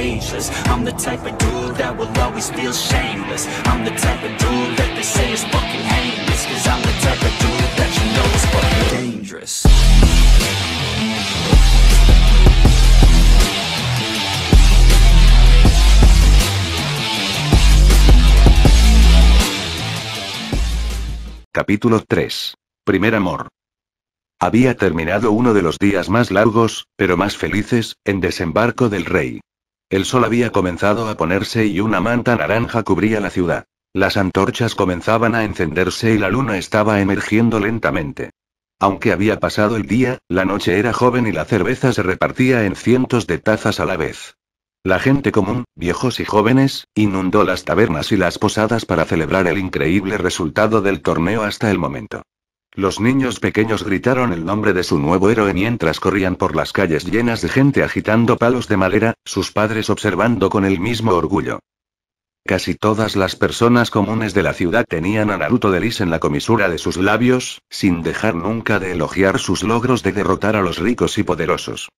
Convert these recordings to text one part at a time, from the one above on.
ageless I'm the type of dude that will always feel shameless I'm the type of dude that they say is fucking heinous Cause I'm the type of dude that you know is fucking dangerous Capítulo 3. Primer amor. Había terminado uno de los días más largos, pero más felices, en desembarco del rey. El sol había comenzado a ponerse y una manta naranja cubría la ciudad. Las antorchas comenzaban a encenderse y la luna estaba emergiendo lentamente. Aunque había pasado el día, la noche era joven y la cerveza se repartía en cientos de tazas a la vez. La gente común, viejos y jóvenes, inundó las tabernas y las posadas para celebrar el increíble resultado del torneo hasta el momento. Los niños pequeños gritaron el nombre de su nuevo héroe mientras corrían por las calles llenas de gente agitando palos de madera, sus padres observando con el mismo orgullo. Casi todas las personas comunes de la ciudad tenían a Naruto de Lis en la comisura de sus labios, sin dejar nunca de elogiar sus logros de derrotar a los ricos y poderosos.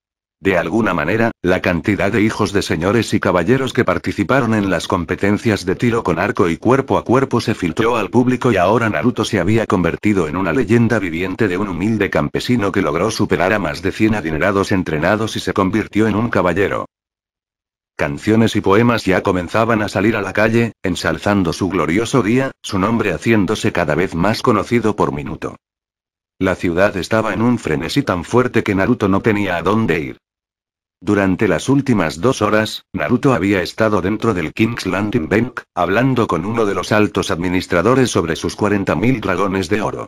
De alguna manera, la cantidad de hijos de señores y caballeros que participaron en las competencias de tiro con arco y cuerpo a cuerpo se filtró al público y ahora Naruto se había convertido en una leyenda viviente de un humilde campesino que logró superar a más de 100 adinerados entrenados y se convirtió en un caballero. Canciones y poemas ya comenzaban a salir a la calle, ensalzando su glorioso día, su nombre haciéndose cada vez más conocido por minuto. La ciudad estaba en un frenesí tan fuerte que Naruto no tenía a dónde ir. Durante las últimas dos horas, Naruto había estado dentro del King's Landing Bank, hablando con uno de los altos administradores sobre sus 40.000 dragones de oro.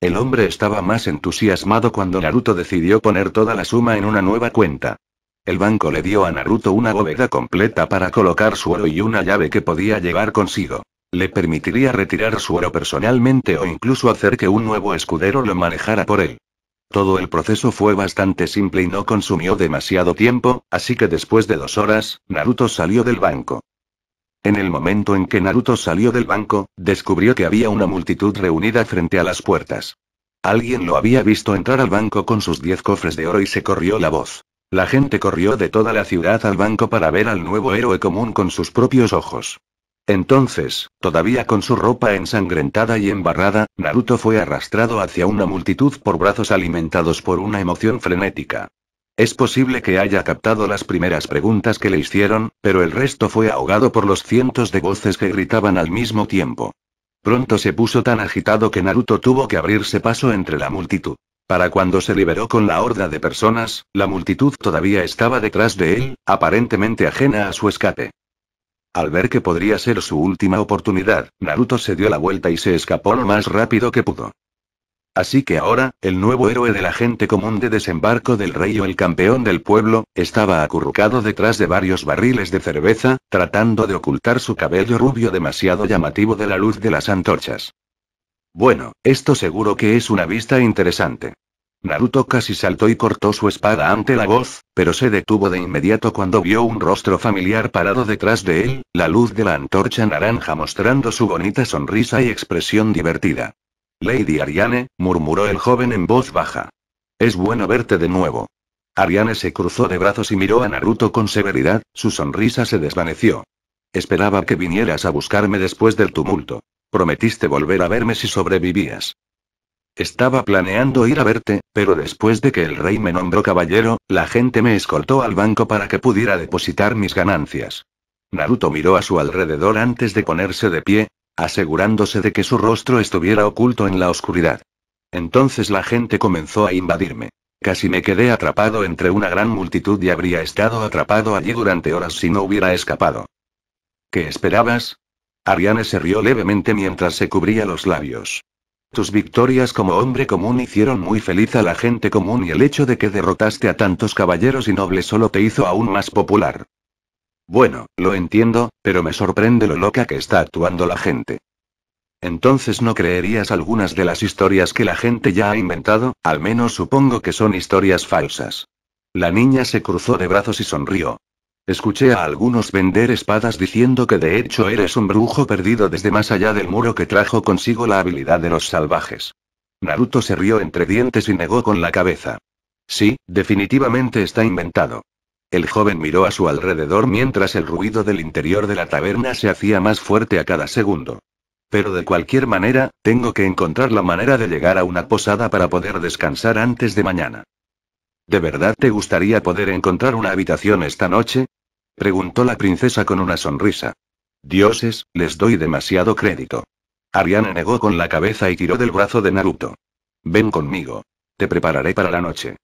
El hombre estaba más entusiasmado cuando Naruto decidió poner toda la suma en una nueva cuenta. El banco le dio a Naruto una bóveda completa para colocar su oro y una llave que podía llevar consigo. Le permitiría retirar su oro personalmente o incluso hacer que un nuevo escudero lo manejara por él. Todo el proceso fue bastante simple y no consumió demasiado tiempo, así que después de dos horas, Naruto salió del banco. En el momento en que Naruto salió del banco, descubrió que había una multitud reunida frente a las puertas. Alguien lo había visto entrar al banco con sus diez cofres de oro y se corrió la voz. La gente corrió de toda la ciudad al banco para ver al nuevo héroe común con sus propios ojos. Entonces, todavía con su ropa ensangrentada y embarrada, Naruto fue arrastrado hacia una multitud por brazos alimentados por una emoción frenética. Es posible que haya captado las primeras preguntas que le hicieron, pero el resto fue ahogado por los cientos de voces que gritaban al mismo tiempo. Pronto se puso tan agitado que Naruto tuvo que abrirse paso entre la multitud. Para cuando se liberó con la horda de personas, la multitud todavía estaba detrás de él, aparentemente ajena a su escape. Al ver que podría ser su última oportunidad, Naruto se dio la vuelta y se escapó lo más rápido que pudo. Así que ahora, el nuevo héroe de la gente común de desembarco del rey o el campeón del pueblo, estaba acurrucado detrás de varios barriles de cerveza, tratando de ocultar su cabello rubio demasiado llamativo de la luz de las antorchas. Bueno, esto seguro que es una vista interesante. Naruto casi saltó y cortó su espada ante la voz, pero se detuvo de inmediato cuando vio un rostro familiar parado detrás de él, la luz de la antorcha naranja mostrando su bonita sonrisa y expresión divertida. Lady Ariane, murmuró el joven en voz baja. Es bueno verte de nuevo. Ariane se cruzó de brazos y miró a Naruto con severidad, su sonrisa se desvaneció. Esperaba que vinieras a buscarme después del tumulto. Prometiste volver a verme si sobrevivías. Estaba planeando ir a verte, pero después de que el rey me nombró caballero, la gente me escoltó al banco para que pudiera depositar mis ganancias. Naruto miró a su alrededor antes de ponerse de pie, asegurándose de que su rostro estuviera oculto en la oscuridad. Entonces la gente comenzó a invadirme. Casi me quedé atrapado entre una gran multitud y habría estado atrapado allí durante horas si no hubiera escapado. ¿Qué esperabas? Ariane se rió levemente mientras se cubría los labios. Tus victorias como hombre común hicieron muy feliz a la gente común y el hecho de que derrotaste a tantos caballeros y nobles solo te hizo aún más popular. Bueno, lo entiendo, pero me sorprende lo loca que está actuando la gente. Entonces no creerías algunas de las historias que la gente ya ha inventado, al menos supongo que son historias falsas. La niña se cruzó de brazos y sonrió. Escuché a algunos vender espadas diciendo que de hecho eres un brujo perdido desde más allá del muro que trajo consigo la habilidad de los salvajes. Naruto se rió entre dientes y negó con la cabeza. Sí, definitivamente está inventado. El joven miró a su alrededor mientras el ruido del interior de la taberna se hacía más fuerte a cada segundo. Pero de cualquier manera, tengo que encontrar la manera de llegar a una posada para poder descansar antes de mañana. ¿De verdad te gustaría poder encontrar una habitación esta noche? Preguntó la princesa con una sonrisa. Dioses, les doy demasiado crédito. Ariana negó con la cabeza y tiró del brazo de Naruto. Ven conmigo. Te prepararé para la noche.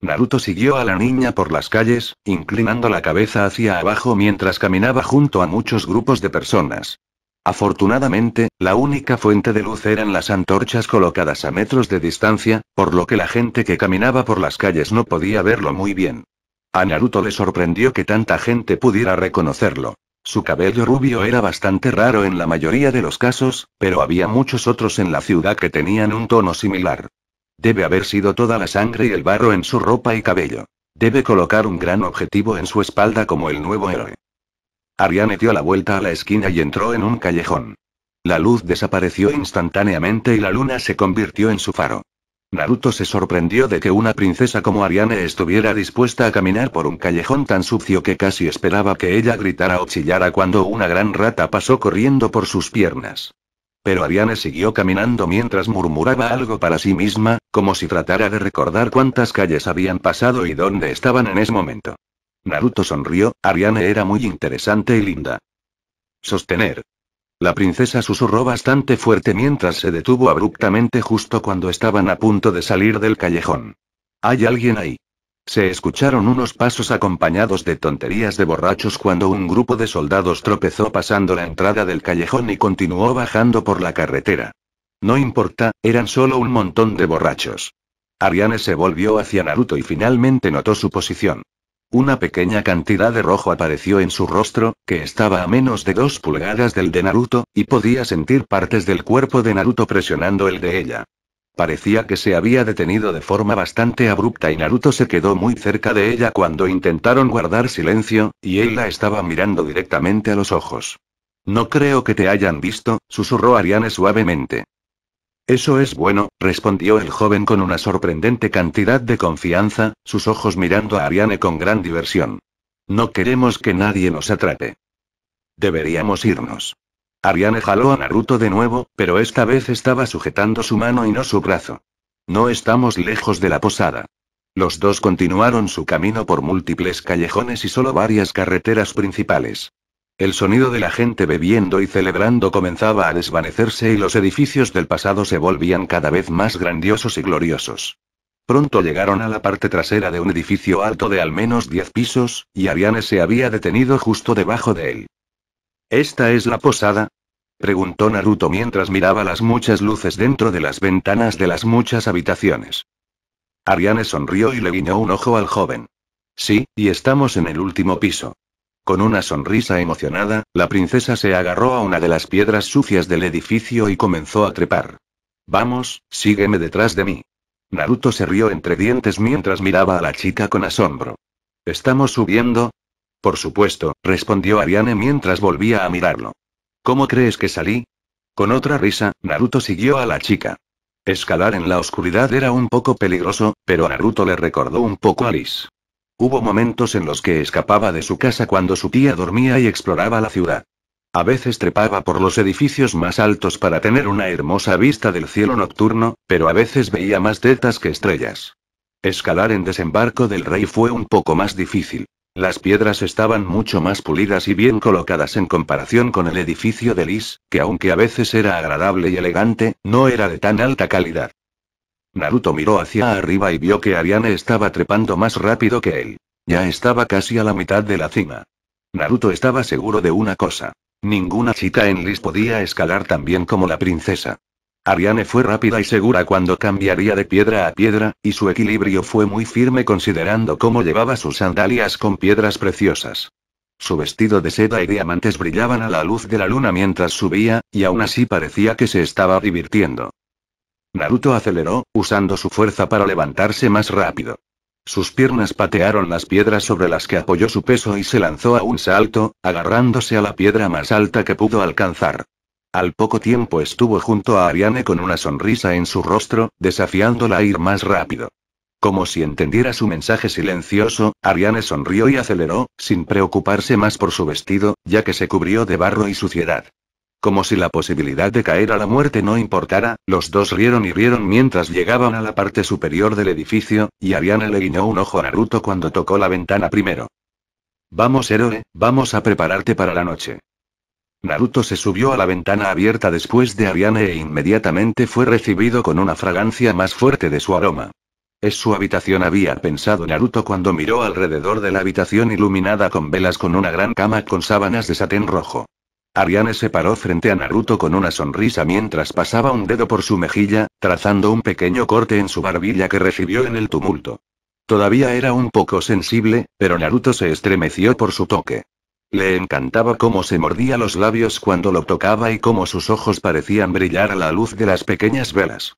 Naruto siguió a la niña por las calles, inclinando la cabeza hacia abajo mientras caminaba junto a muchos grupos de personas. Afortunadamente, la única fuente de luz eran las antorchas colocadas a metros de distancia, por lo que la gente que caminaba por las calles no podía verlo muy bien. A Naruto le sorprendió que tanta gente pudiera reconocerlo. Su cabello rubio era bastante raro en la mayoría de los casos, pero había muchos otros en la ciudad que tenían un tono similar. Debe haber sido toda la sangre y el barro en su ropa y cabello. Debe colocar un gran objetivo en su espalda como el nuevo héroe. Ariane dio la vuelta a la esquina y entró en un callejón. La luz desapareció instantáneamente y la luna se convirtió en su faro. Naruto se sorprendió de que una princesa como Ariane estuviera dispuesta a caminar por un callejón tan sucio que casi esperaba que ella gritara o chillara cuando una gran rata pasó corriendo por sus piernas. Pero Ariane siguió caminando mientras murmuraba algo para sí misma, como si tratara de recordar cuántas calles habían pasado y dónde estaban en ese momento. Naruto sonrió, Ariane era muy interesante y linda. Sostener, la princesa susurró bastante fuerte mientras se detuvo abruptamente justo cuando estaban a punto de salir del callejón. Hay alguien ahí. Se escucharon unos pasos acompañados de tonterías de borrachos cuando un grupo de soldados tropezó pasando la entrada del callejón y continuó bajando por la carretera. No importa, eran solo un montón de borrachos. Ariane se volvió hacia Naruto y finalmente notó su posición. Una pequeña cantidad de rojo apareció en su rostro, que estaba a menos de dos pulgadas del de Naruto, y podía sentir partes del cuerpo de Naruto presionando el de ella. Parecía que se había detenido de forma bastante abrupta y Naruto se quedó muy cerca de ella cuando intentaron guardar silencio, y él la estaba mirando directamente a los ojos. No creo que te hayan visto, susurró Ariane suavemente. Eso es bueno, respondió el joven con una sorprendente cantidad de confianza, sus ojos mirando a Ariane con gran diversión. No queremos que nadie nos atrape. Deberíamos irnos. Ariane jaló a Naruto de nuevo, pero esta vez estaba sujetando su mano y no su brazo. No estamos lejos de la posada. Los dos continuaron su camino por múltiples callejones y solo varias carreteras principales. El sonido de la gente bebiendo y celebrando comenzaba a desvanecerse y los edificios del pasado se volvían cada vez más grandiosos y gloriosos. Pronto llegaron a la parte trasera de un edificio alto de al menos 10 pisos, y Ariane se había detenido justo debajo de él. ¿Esta es la posada? preguntó Naruto mientras miraba las muchas luces dentro de las ventanas de las muchas habitaciones. Ariane sonrió y le guiñó un ojo al joven. Sí, y estamos en el último piso. Con una sonrisa emocionada, la princesa se agarró a una de las piedras sucias del edificio y comenzó a trepar. Vamos, sígueme detrás de mí. Naruto se rió entre dientes mientras miraba a la chica con asombro. ¿Estamos subiendo? Por supuesto, respondió Ariane mientras volvía a mirarlo. ¿Cómo crees que salí? Con otra risa, Naruto siguió a la chica. Escalar en la oscuridad era un poco peligroso, pero Naruto le recordó un poco a Liz. Hubo momentos en los que escapaba de su casa cuando su tía dormía y exploraba la ciudad. A veces trepaba por los edificios más altos para tener una hermosa vista del cielo nocturno, pero a veces veía más tetas que estrellas. Escalar en desembarco del rey fue un poco más difícil. Las piedras estaban mucho más pulidas y bien colocadas en comparación con el edificio de Lis, que aunque a veces era agradable y elegante, no era de tan alta calidad. Naruto miró hacia arriba y vio que Ariane estaba trepando más rápido que él. Ya estaba casi a la mitad de la cima. Naruto estaba seguro de una cosa. Ninguna chica en Lis podía escalar tan bien como la princesa. Ariane fue rápida y segura cuando cambiaría de piedra a piedra, y su equilibrio fue muy firme considerando cómo llevaba sus sandalias con piedras preciosas. Su vestido de seda y diamantes brillaban a la luz de la luna mientras subía, y aún así parecía que se estaba divirtiendo. Naruto aceleró, usando su fuerza para levantarse más rápido. Sus piernas patearon las piedras sobre las que apoyó su peso y se lanzó a un salto, agarrándose a la piedra más alta que pudo alcanzar. Al poco tiempo estuvo junto a Ariane con una sonrisa en su rostro, desafiándola a ir más rápido. Como si entendiera su mensaje silencioso, Ariane sonrió y aceleró, sin preocuparse más por su vestido, ya que se cubrió de barro y suciedad. Como si la posibilidad de caer a la muerte no importara, los dos rieron y rieron mientras llegaban a la parte superior del edificio, y Ariane le guiñó un ojo a Naruto cuando tocó la ventana primero. Vamos héroe, vamos a prepararte para la noche. Naruto se subió a la ventana abierta después de Ariane e inmediatamente fue recibido con una fragancia más fuerte de su aroma. Es su habitación, había pensado Naruto cuando miró alrededor de la habitación iluminada con velas con una gran cama con sábanas de satén rojo. Ariane se paró frente a Naruto con una sonrisa mientras pasaba un dedo por su mejilla, trazando un pequeño corte en su barbilla que recibió en el tumulto. Todavía era un poco sensible, pero Naruto se estremeció por su toque. Le encantaba cómo se mordía los labios cuando lo tocaba y cómo sus ojos parecían brillar a la luz de las pequeñas velas.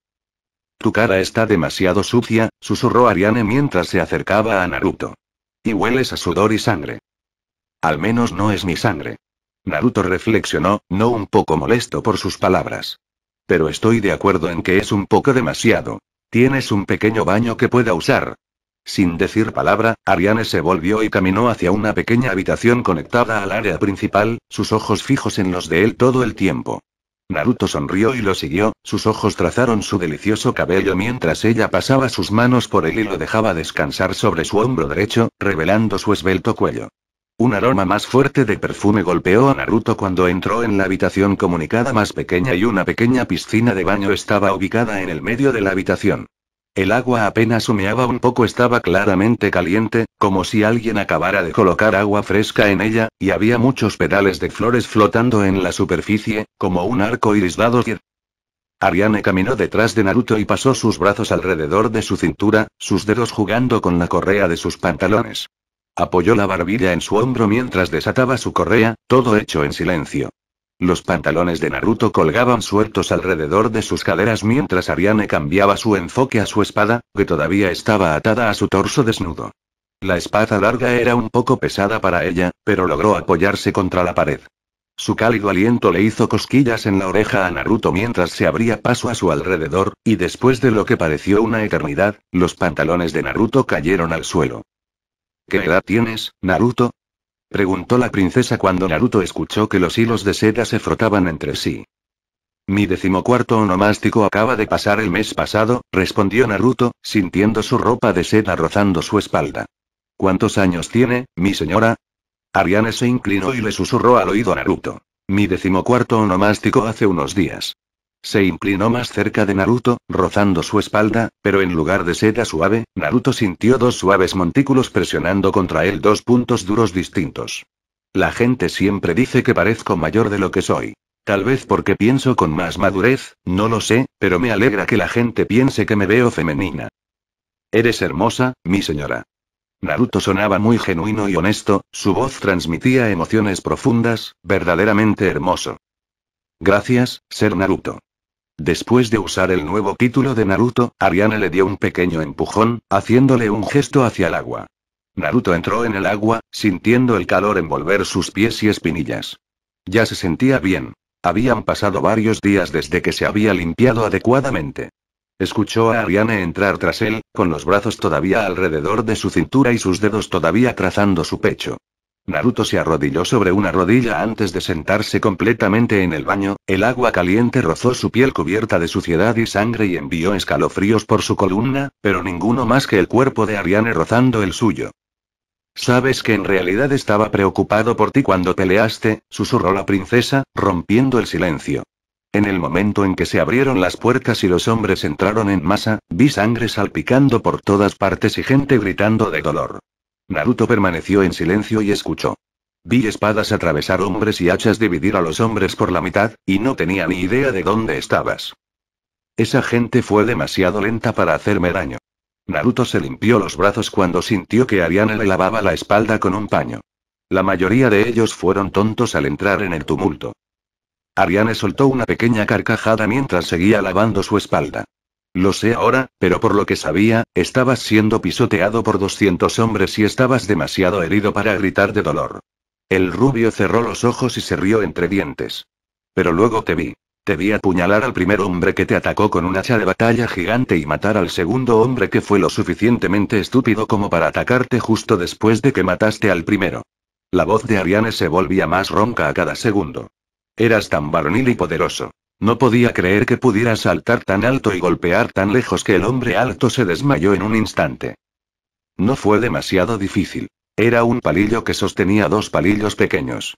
Tu cara está demasiado sucia, susurró Ariane mientras se acercaba a Naruto. Y hueles a sudor y sangre. Al menos no es mi sangre. Naruto reflexionó, no un poco molesto por sus palabras. Pero estoy de acuerdo en que es un poco demasiado. Tienes un pequeño baño que pueda usar. Sin decir palabra, Ariane se volvió y caminó hacia una pequeña habitación conectada al área principal, sus ojos fijos en los de él todo el tiempo. Naruto sonrió y lo siguió, sus ojos trazaron su delicioso cabello mientras ella pasaba sus manos por él y lo dejaba descansar sobre su hombro derecho, revelando su esbelto cuello. Un aroma más fuerte de perfume golpeó a Naruto cuando entró en la habitación comunicada más pequeña y una pequeña piscina de baño estaba ubicada en el medio de la habitación. El agua apenas humeaba un poco, estaba claramente caliente, como si alguien acabara de colocar agua fresca en ella, y había muchos pedales de flores flotando en la superficie, como un arco iris dado. Ariane caminó detrás de Naruto y pasó sus brazos alrededor de su cintura, sus dedos jugando con la correa de sus pantalones. Apoyó la barbilla en su hombro mientras desataba su correa, todo hecho en silencio. Los pantalones de Naruto colgaban sueltos alrededor de sus caderas mientras Ariane cambiaba su enfoque a su espada, que todavía estaba atada a su torso desnudo. La espada larga era un poco pesada para ella, pero logró apoyarse contra la pared. Su cálido aliento le hizo cosquillas en la oreja a Naruto mientras se abría paso a su alrededor, y después de lo que pareció una eternidad, los pantalones de Naruto cayeron al suelo. ¿Qué edad tienes, Naruto? Preguntó la princesa cuando Naruto escuchó que los hilos de seda se frotaban entre sí. Mi decimocuarto onomástico acaba de pasar el mes pasado, respondió Naruto, sintiendo su ropa de seda rozando su espalda. ¿Cuántos años tiene, mi señora? Ariane se inclinó y le susurró al oído a Naruto. Mi decimocuarto onomástico hace unos días. Se inclinó más cerca de Naruto, rozando su espalda, pero en lugar de seda suave, Naruto sintió dos suaves montículos presionando contra él dos puntos duros distintos. La gente siempre dice que parezco mayor de lo que soy. Tal vez porque pienso con más madurez, no lo sé, pero me alegra que la gente piense que me veo femenina. Eres hermosa, mi señora. Naruto sonaba muy genuino y honesto, su voz transmitía emociones profundas, verdaderamente hermoso. Gracias, ser Naruto. Después de usar el nuevo título de Naruto, Ariane le dio un pequeño empujón, haciéndole un gesto hacia el agua. Naruto entró en el agua, sintiendo el calor envolver sus pies y espinillas. Ya se sentía bien. Habían pasado varios días desde que se había limpiado adecuadamente. Escuchó a Ariane entrar tras él, con los brazos todavía alrededor de su cintura y sus dedos todavía trazando su pecho. Naruto se arrodilló sobre una rodilla antes de sentarse completamente en el baño, el agua caliente rozó su piel cubierta de suciedad y sangre y envió escalofríos por su columna, pero ninguno más que el cuerpo de Ariane rozando el suyo. Sabes que en realidad estaba preocupado por ti cuando peleaste, susurró la princesa, rompiendo el silencio. En el momento en que se abrieron las puertas y los hombres entraron en masa, vi sangre salpicando por todas partes y gente gritando de dolor. Naruto permaneció en silencio y escuchó. Vi espadas atravesar hombres y hachas dividir a los hombres por la mitad, y no tenía ni idea de dónde estabas. Esa gente fue demasiado lenta para hacerme daño. Naruto se limpió los brazos cuando sintió que Ariane le lavaba la espalda con un paño. La mayoría de ellos fueron tontos al entrar en el tumulto. Ariane soltó una pequeña carcajada mientras seguía lavando su espalda. Lo sé ahora, pero por lo que sabía, estabas siendo pisoteado por 200 hombres y estabas demasiado herido para gritar de dolor. El rubio cerró los ojos y se rió entre dientes. Pero luego te vi. Te vi apuñalar al primer hombre que te atacó con un hacha de batalla gigante y matar al segundo hombre que fue lo suficientemente estúpido como para atacarte justo después de que mataste al primero. La voz de Ariane se volvía más ronca a cada segundo. Eras tan varonil y poderoso. No podía creer que pudiera saltar tan alto y golpear tan lejos que el hombre alto se desmayó en un instante. No fue demasiado difícil. Era un palillo que sostenía dos palillos pequeños.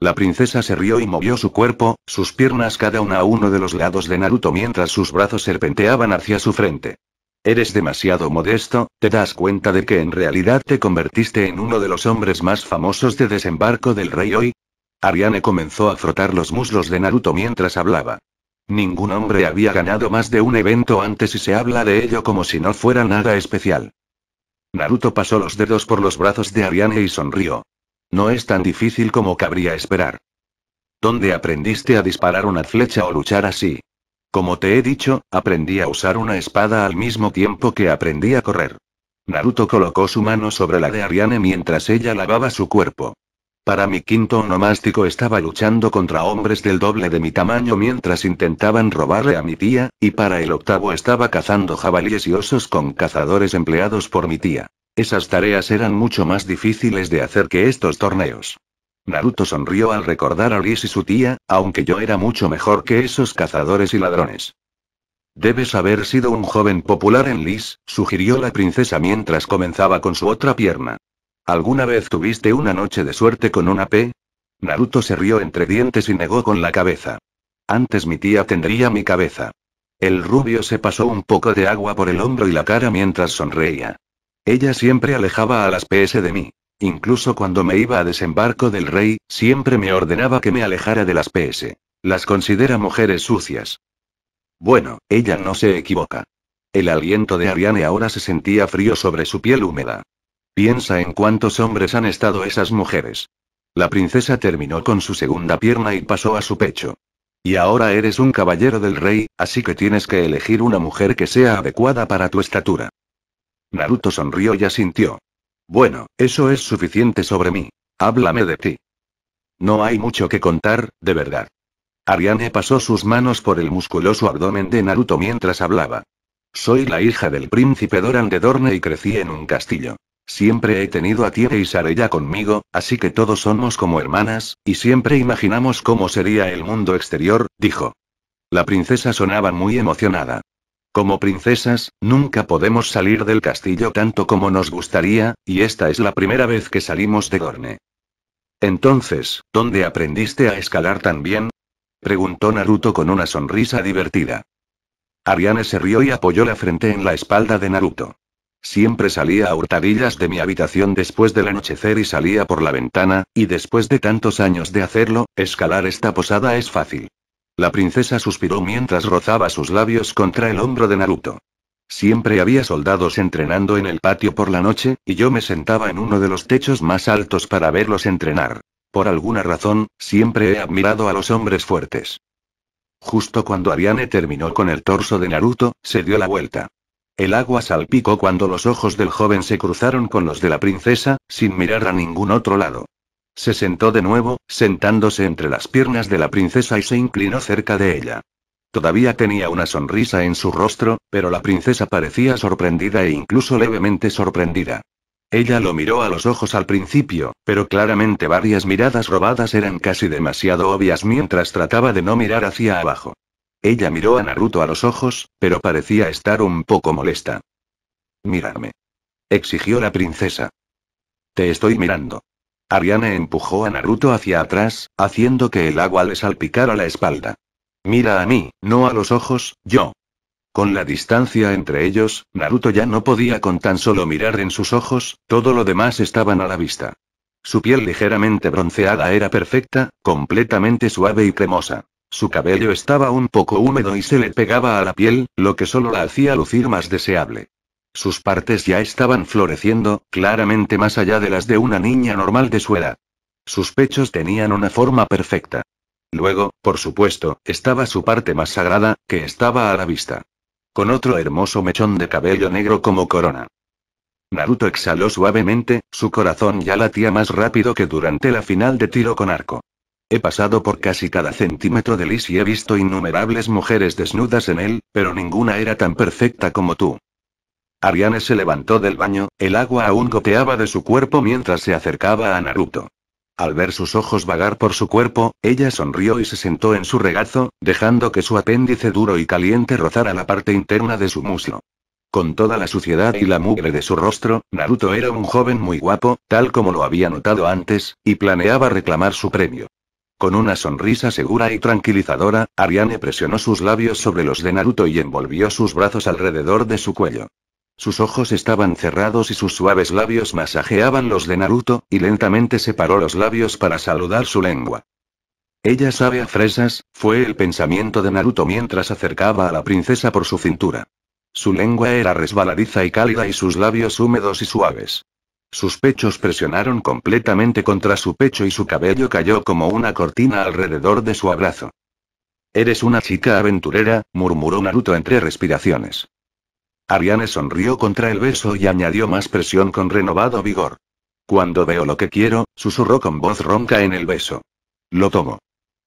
La princesa se rió y movió su cuerpo, sus piernas cada una a uno de los lados de Naruto mientras sus brazos serpenteaban hacia su frente. Eres demasiado modesto, te das cuenta de que en realidad te convertiste en uno de los hombres más famosos de desembarco del rey hoy, Ariane comenzó a frotar los muslos de Naruto mientras hablaba. Ningún hombre había ganado más de un evento antes y se habla de ello como si no fuera nada especial. Naruto pasó los dedos por los brazos de Ariane y sonrió. No es tan difícil como cabría esperar. ¿Dónde aprendiste a disparar una flecha o luchar así? Como te he dicho, aprendí a usar una espada al mismo tiempo que aprendí a correr. Naruto colocó su mano sobre la de Ariane mientras ella lavaba su cuerpo. Para mi quinto onomástico estaba luchando contra hombres del doble de mi tamaño mientras intentaban robarle a mi tía, y para el octavo estaba cazando jabalíes y osos con cazadores empleados por mi tía. Esas tareas eran mucho más difíciles de hacer que estos torneos. Naruto sonrió al recordar a Liz y su tía, aunque yo era mucho mejor que esos cazadores y ladrones. Debes haber sido un joven popular en Liz, sugirió la princesa mientras comenzaba con su otra pierna. ¿Alguna vez tuviste una noche de suerte con una P? Naruto se rió entre dientes y negó con la cabeza. Antes mi tía tendría mi cabeza. El rubio se pasó un poco de agua por el hombro y la cara mientras sonreía. Ella siempre alejaba a las PS de mí. Incluso cuando me iba a desembarco del rey, siempre me ordenaba que me alejara de las PS. Las considera mujeres sucias. Bueno, ella no se equivoca. El aliento de Ariane ahora se sentía frío sobre su piel húmeda. Piensa en cuántos hombres han estado esas mujeres. La princesa terminó con su segunda pierna y pasó a su pecho. Y ahora eres un caballero del rey, así que tienes que elegir una mujer que sea adecuada para tu estatura. Naruto sonrió y asintió. Bueno, eso es suficiente sobre mí. Háblame de ti. No hay mucho que contar, de verdad. Ariane pasó sus manos por el musculoso abdomen de Naruto mientras hablaba. Soy la hija del príncipe Doran de Dorne y crecí en un castillo. Siempre he tenido a Tierra y Sareya conmigo, así que todos somos como hermanas, y siempre imaginamos cómo sería el mundo exterior, dijo. La princesa sonaba muy emocionada. Como princesas, nunca podemos salir del castillo tanto como nos gustaría, y esta es la primera vez que salimos de Gorne. Entonces, ¿dónde aprendiste a escalar tan bien? preguntó Naruto con una sonrisa divertida. Ariane se rió y apoyó la frente en la espalda de Naruto. Siempre salía a hurtadillas de mi habitación después del anochecer y salía por la ventana, y después de tantos años de hacerlo, escalar esta posada es fácil. La princesa suspiró mientras rozaba sus labios contra el hombro de Naruto. Siempre había soldados entrenando en el patio por la noche, y yo me sentaba en uno de los techos más altos para verlos entrenar. Por alguna razón, siempre he admirado a los hombres fuertes. Justo cuando Ariane terminó con el torso de Naruto, se dio la vuelta. El agua salpicó cuando los ojos del joven se cruzaron con los de la princesa, sin mirar a ningún otro lado. Se sentó de nuevo, sentándose entre las piernas de la princesa y se inclinó cerca de ella. Todavía tenía una sonrisa en su rostro, pero la princesa parecía sorprendida e incluso levemente sorprendida. Ella lo miró a los ojos al principio, pero claramente varias miradas robadas eran casi demasiado obvias mientras trataba de no mirar hacia abajo. Ella miró a Naruto a los ojos, pero parecía estar un poco molesta. Mirarme. Exigió la princesa. Te estoy mirando. Ariane empujó a Naruto hacia atrás, haciendo que el agua le salpicara la espalda. Mira a mí, no a los ojos, yo. Con la distancia entre ellos, Naruto ya no podía con tan solo mirar en sus ojos, todo lo demás estaban a la vista. Su piel ligeramente bronceada era perfecta, completamente suave y cremosa. Su cabello estaba un poco húmedo y se le pegaba a la piel, lo que solo la hacía lucir más deseable. Sus partes ya estaban floreciendo, claramente más allá de las de una niña normal de su edad. Sus pechos tenían una forma perfecta. Luego, por supuesto, estaba su parte más sagrada, que estaba a la vista. Con otro hermoso mechón de cabello negro como corona. Naruto exhaló suavemente, su corazón ya latía más rápido que durante la final de tiro con arco. He pasado por casi cada centímetro de Lis y he visto innumerables mujeres desnudas en él, pero ninguna era tan perfecta como tú. Ariane se levantó del baño, el agua aún goteaba de su cuerpo mientras se acercaba a Naruto. Al ver sus ojos vagar por su cuerpo, ella sonrió y se sentó en su regazo, dejando que su apéndice duro y caliente rozara la parte interna de su muslo. Con toda la suciedad y la mugre de su rostro, Naruto era un joven muy guapo, tal como lo había notado antes, y planeaba reclamar su premio. Con una sonrisa segura y tranquilizadora, Ariane presionó sus labios sobre los de Naruto y envolvió sus brazos alrededor de su cuello. Sus ojos estaban cerrados y sus suaves labios masajeaban los de Naruto, y lentamente separó los labios para saludar su lengua. Ella sabe a fresas, fue el pensamiento de Naruto mientras acercaba a la princesa por su cintura. Su lengua era resbaladiza y cálida y sus labios húmedos y suaves. Sus pechos presionaron completamente contra su pecho y su cabello cayó como una cortina alrededor de su abrazo. Eres una chica aventurera, murmuró Naruto entre respiraciones. Ariane sonrió contra el beso y añadió más presión con renovado vigor. Cuando veo lo que quiero, susurró con voz ronca en el beso. Lo tomo.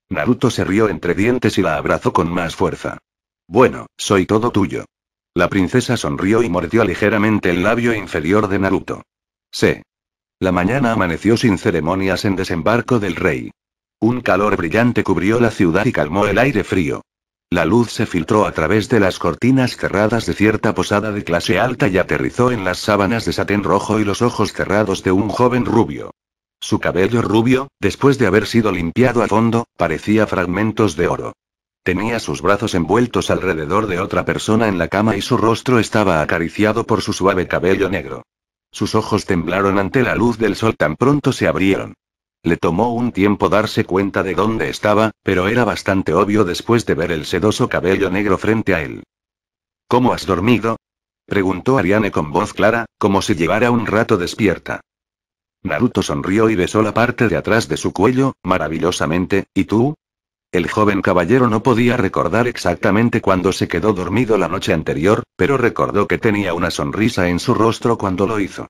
Naruto se rió entre dientes y la abrazó con más fuerza. Bueno, soy todo tuyo. La princesa sonrió y mordió ligeramente el labio inferior de Naruto. Sí. La mañana amaneció sin ceremonias en desembarco del rey. Un calor brillante cubrió la ciudad y calmó el aire frío. La luz se filtró a través de las cortinas cerradas de cierta posada de clase alta y aterrizó en las sábanas de satén rojo y los ojos cerrados de un joven rubio. Su cabello rubio, después de haber sido limpiado a fondo, parecía fragmentos de oro. Tenía sus brazos envueltos alrededor de otra persona en la cama y su rostro estaba acariciado por su suave cabello negro. Sus ojos temblaron ante la luz del sol tan pronto se abrieron. Le tomó un tiempo darse cuenta de dónde estaba, pero era bastante obvio después de ver el sedoso cabello negro frente a él. ¿Cómo has dormido? preguntó Ariane con voz clara, como si llevara un rato despierta. Naruto sonrió y besó la parte de atrás de su cuello, maravillosamente, ¿y tú? El joven caballero no podía recordar exactamente cuándo se quedó dormido la noche anterior, pero recordó que tenía una sonrisa en su rostro cuando lo hizo.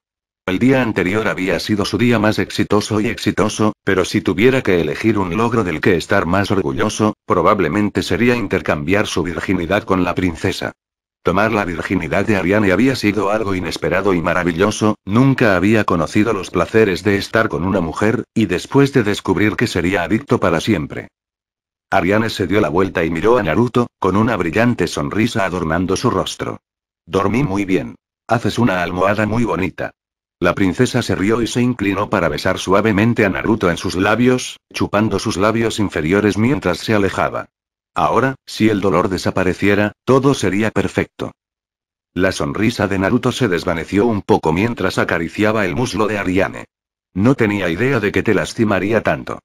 El día anterior había sido su día más exitoso y exitoso, pero si tuviera que elegir un logro del que estar más orgulloso, probablemente sería intercambiar su virginidad con la princesa. Tomar la virginidad de Ariane había sido algo inesperado y maravilloso, nunca había conocido los placeres de estar con una mujer, y después de descubrir que sería adicto para siempre. Ariane se dio la vuelta y miró a Naruto, con una brillante sonrisa adornando su rostro. Dormí muy bien. Haces una almohada muy bonita. La princesa se rió y se inclinó para besar suavemente a Naruto en sus labios, chupando sus labios inferiores mientras se alejaba. Ahora, si el dolor desapareciera, todo sería perfecto. La sonrisa de Naruto se desvaneció un poco mientras acariciaba el muslo de Ariane. No tenía idea de que te lastimaría tanto.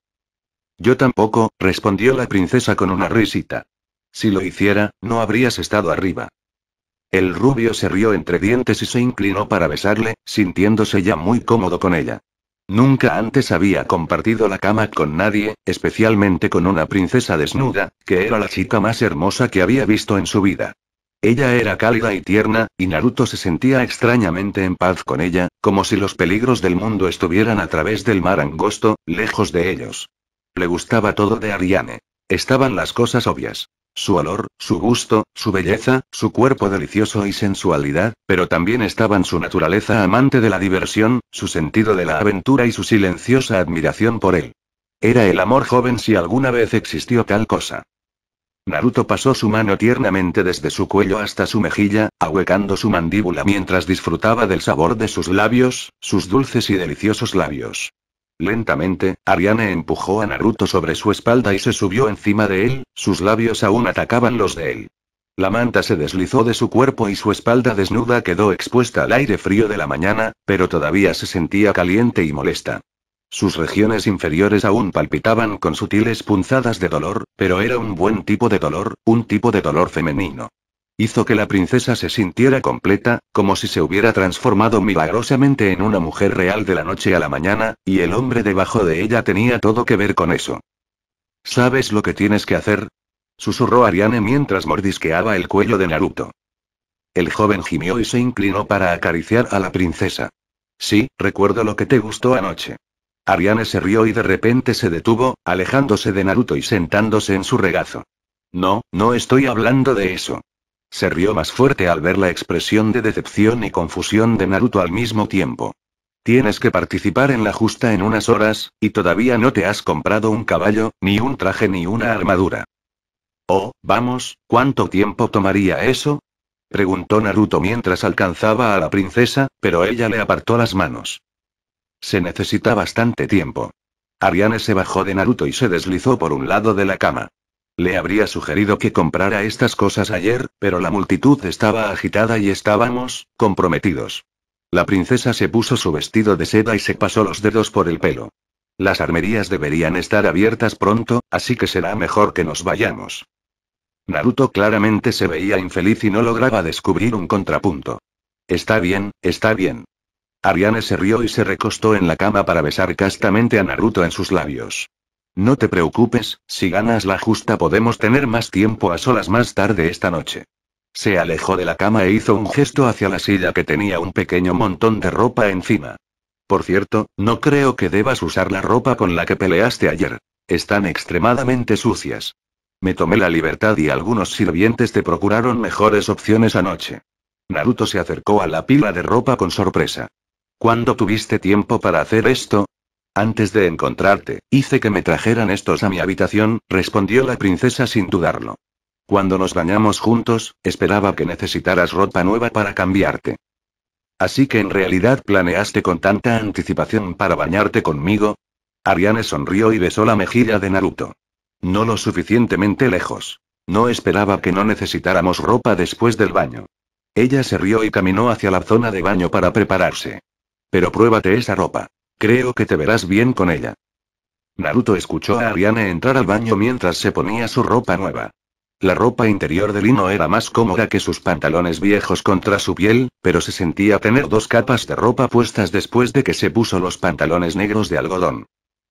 Yo tampoco, respondió la princesa con una risita. Si lo hiciera, no habrías estado arriba. El rubio se rió entre dientes y se inclinó para besarle, sintiéndose ya muy cómodo con ella. Nunca antes había compartido la cama con nadie, especialmente con una princesa desnuda, que era la chica más hermosa que había visto en su vida. Ella era cálida y tierna, y Naruto se sentía extrañamente en paz con ella, como si los peligros del mundo estuvieran a través del mar angosto, lejos de ellos. Le gustaba todo de Ariane. Estaban las cosas obvias. Su olor, su gusto, su belleza, su cuerpo delicioso y sensualidad, pero también estaban su naturaleza amante de la diversión, su sentido de la aventura y su silenciosa admiración por él. Era el amor joven si alguna vez existió tal cosa. Naruto pasó su mano tiernamente desde su cuello hasta su mejilla, ahuecando su mandíbula mientras disfrutaba del sabor de sus labios, sus dulces y deliciosos labios. Lentamente, Ariane empujó a Naruto sobre su espalda y se subió encima de él, sus labios aún atacaban los de él. La manta se deslizó de su cuerpo y su espalda desnuda quedó expuesta al aire frío de la mañana, pero todavía se sentía caliente y molesta. Sus regiones inferiores aún palpitaban con sutiles punzadas de dolor, pero era un buen tipo de dolor, un tipo de dolor femenino. Hizo que la princesa se sintiera completa, como si se hubiera transformado milagrosamente en una mujer real de la noche a la mañana, y el hombre debajo de ella tenía todo que ver con eso. ¿Sabes lo que tienes que hacer? susurró Ariane mientras mordisqueaba el cuello de Naruto. El joven gimió y se inclinó para acariciar a la princesa. Sí, recuerdo lo que te gustó anoche. Ariane se rió y de repente se detuvo, alejándose de Naruto y sentándose en su regazo. No, no estoy hablando de eso. Se rió más fuerte al ver la expresión de decepción y confusión de Naruto al mismo tiempo. Tienes que participar en la justa en unas horas, y todavía no te has comprado un caballo, ni un traje ni una armadura. Oh, vamos, ¿cuánto tiempo tomaría eso? Preguntó Naruto mientras alcanzaba a la princesa, pero ella le apartó las manos. Se necesita bastante tiempo. Ariane se bajó de Naruto y se deslizó por un lado de la cama. Le habría sugerido que comprara estas cosas ayer, pero la multitud estaba agitada y estábamos, comprometidos. La princesa se puso su vestido de seda y se pasó los dedos por el pelo. Las armerías deberían estar abiertas pronto, así que será mejor que nos vayamos. Naruto claramente se veía infeliz y no lograba descubrir un contrapunto. Está bien, está bien. Ariane se rió y se recostó en la cama para besar castamente a Naruto en sus labios. No te preocupes, si ganas la justa podemos tener más tiempo a solas más tarde esta noche. Se alejó de la cama e hizo un gesto hacia la silla que tenía un pequeño montón de ropa encima. Por cierto, no creo que debas usar la ropa con la que peleaste ayer. Están extremadamente sucias. Me tomé la libertad y algunos sirvientes te procuraron mejores opciones anoche. Naruto se acercó a la pila de ropa con sorpresa. ¿Cuándo tuviste tiempo para hacer esto? Antes de encontrarte, hice que me trajeran estos a mi habitación, respondió la princesa sin dudarlo. Cuando nos bañamos juntos, esperaba que necesitaras ropa nueva para cambiarte. Así que en realidad planeaste con tanta anticipación para bañarte conmigo. Ariane sonrió y besó la mejilla de Naruto. No lo suficientemente lejos. No esperaba que no necesitáramos ropa después del baño. Ella se rió y caminó hacia la zona de baño para prepararse. Pero pruébate esa ropa. Creo que te verás bien con ella. Naruto escuchó a Ariane entrar al baño mientras se ponía su ropa nueva. La ropa interior de lino era más cómoda que sus pantalones viejos contra su piel, pero se sentía tener dos capas de ropa puestas después de que se puso los pantalones negros de algodón.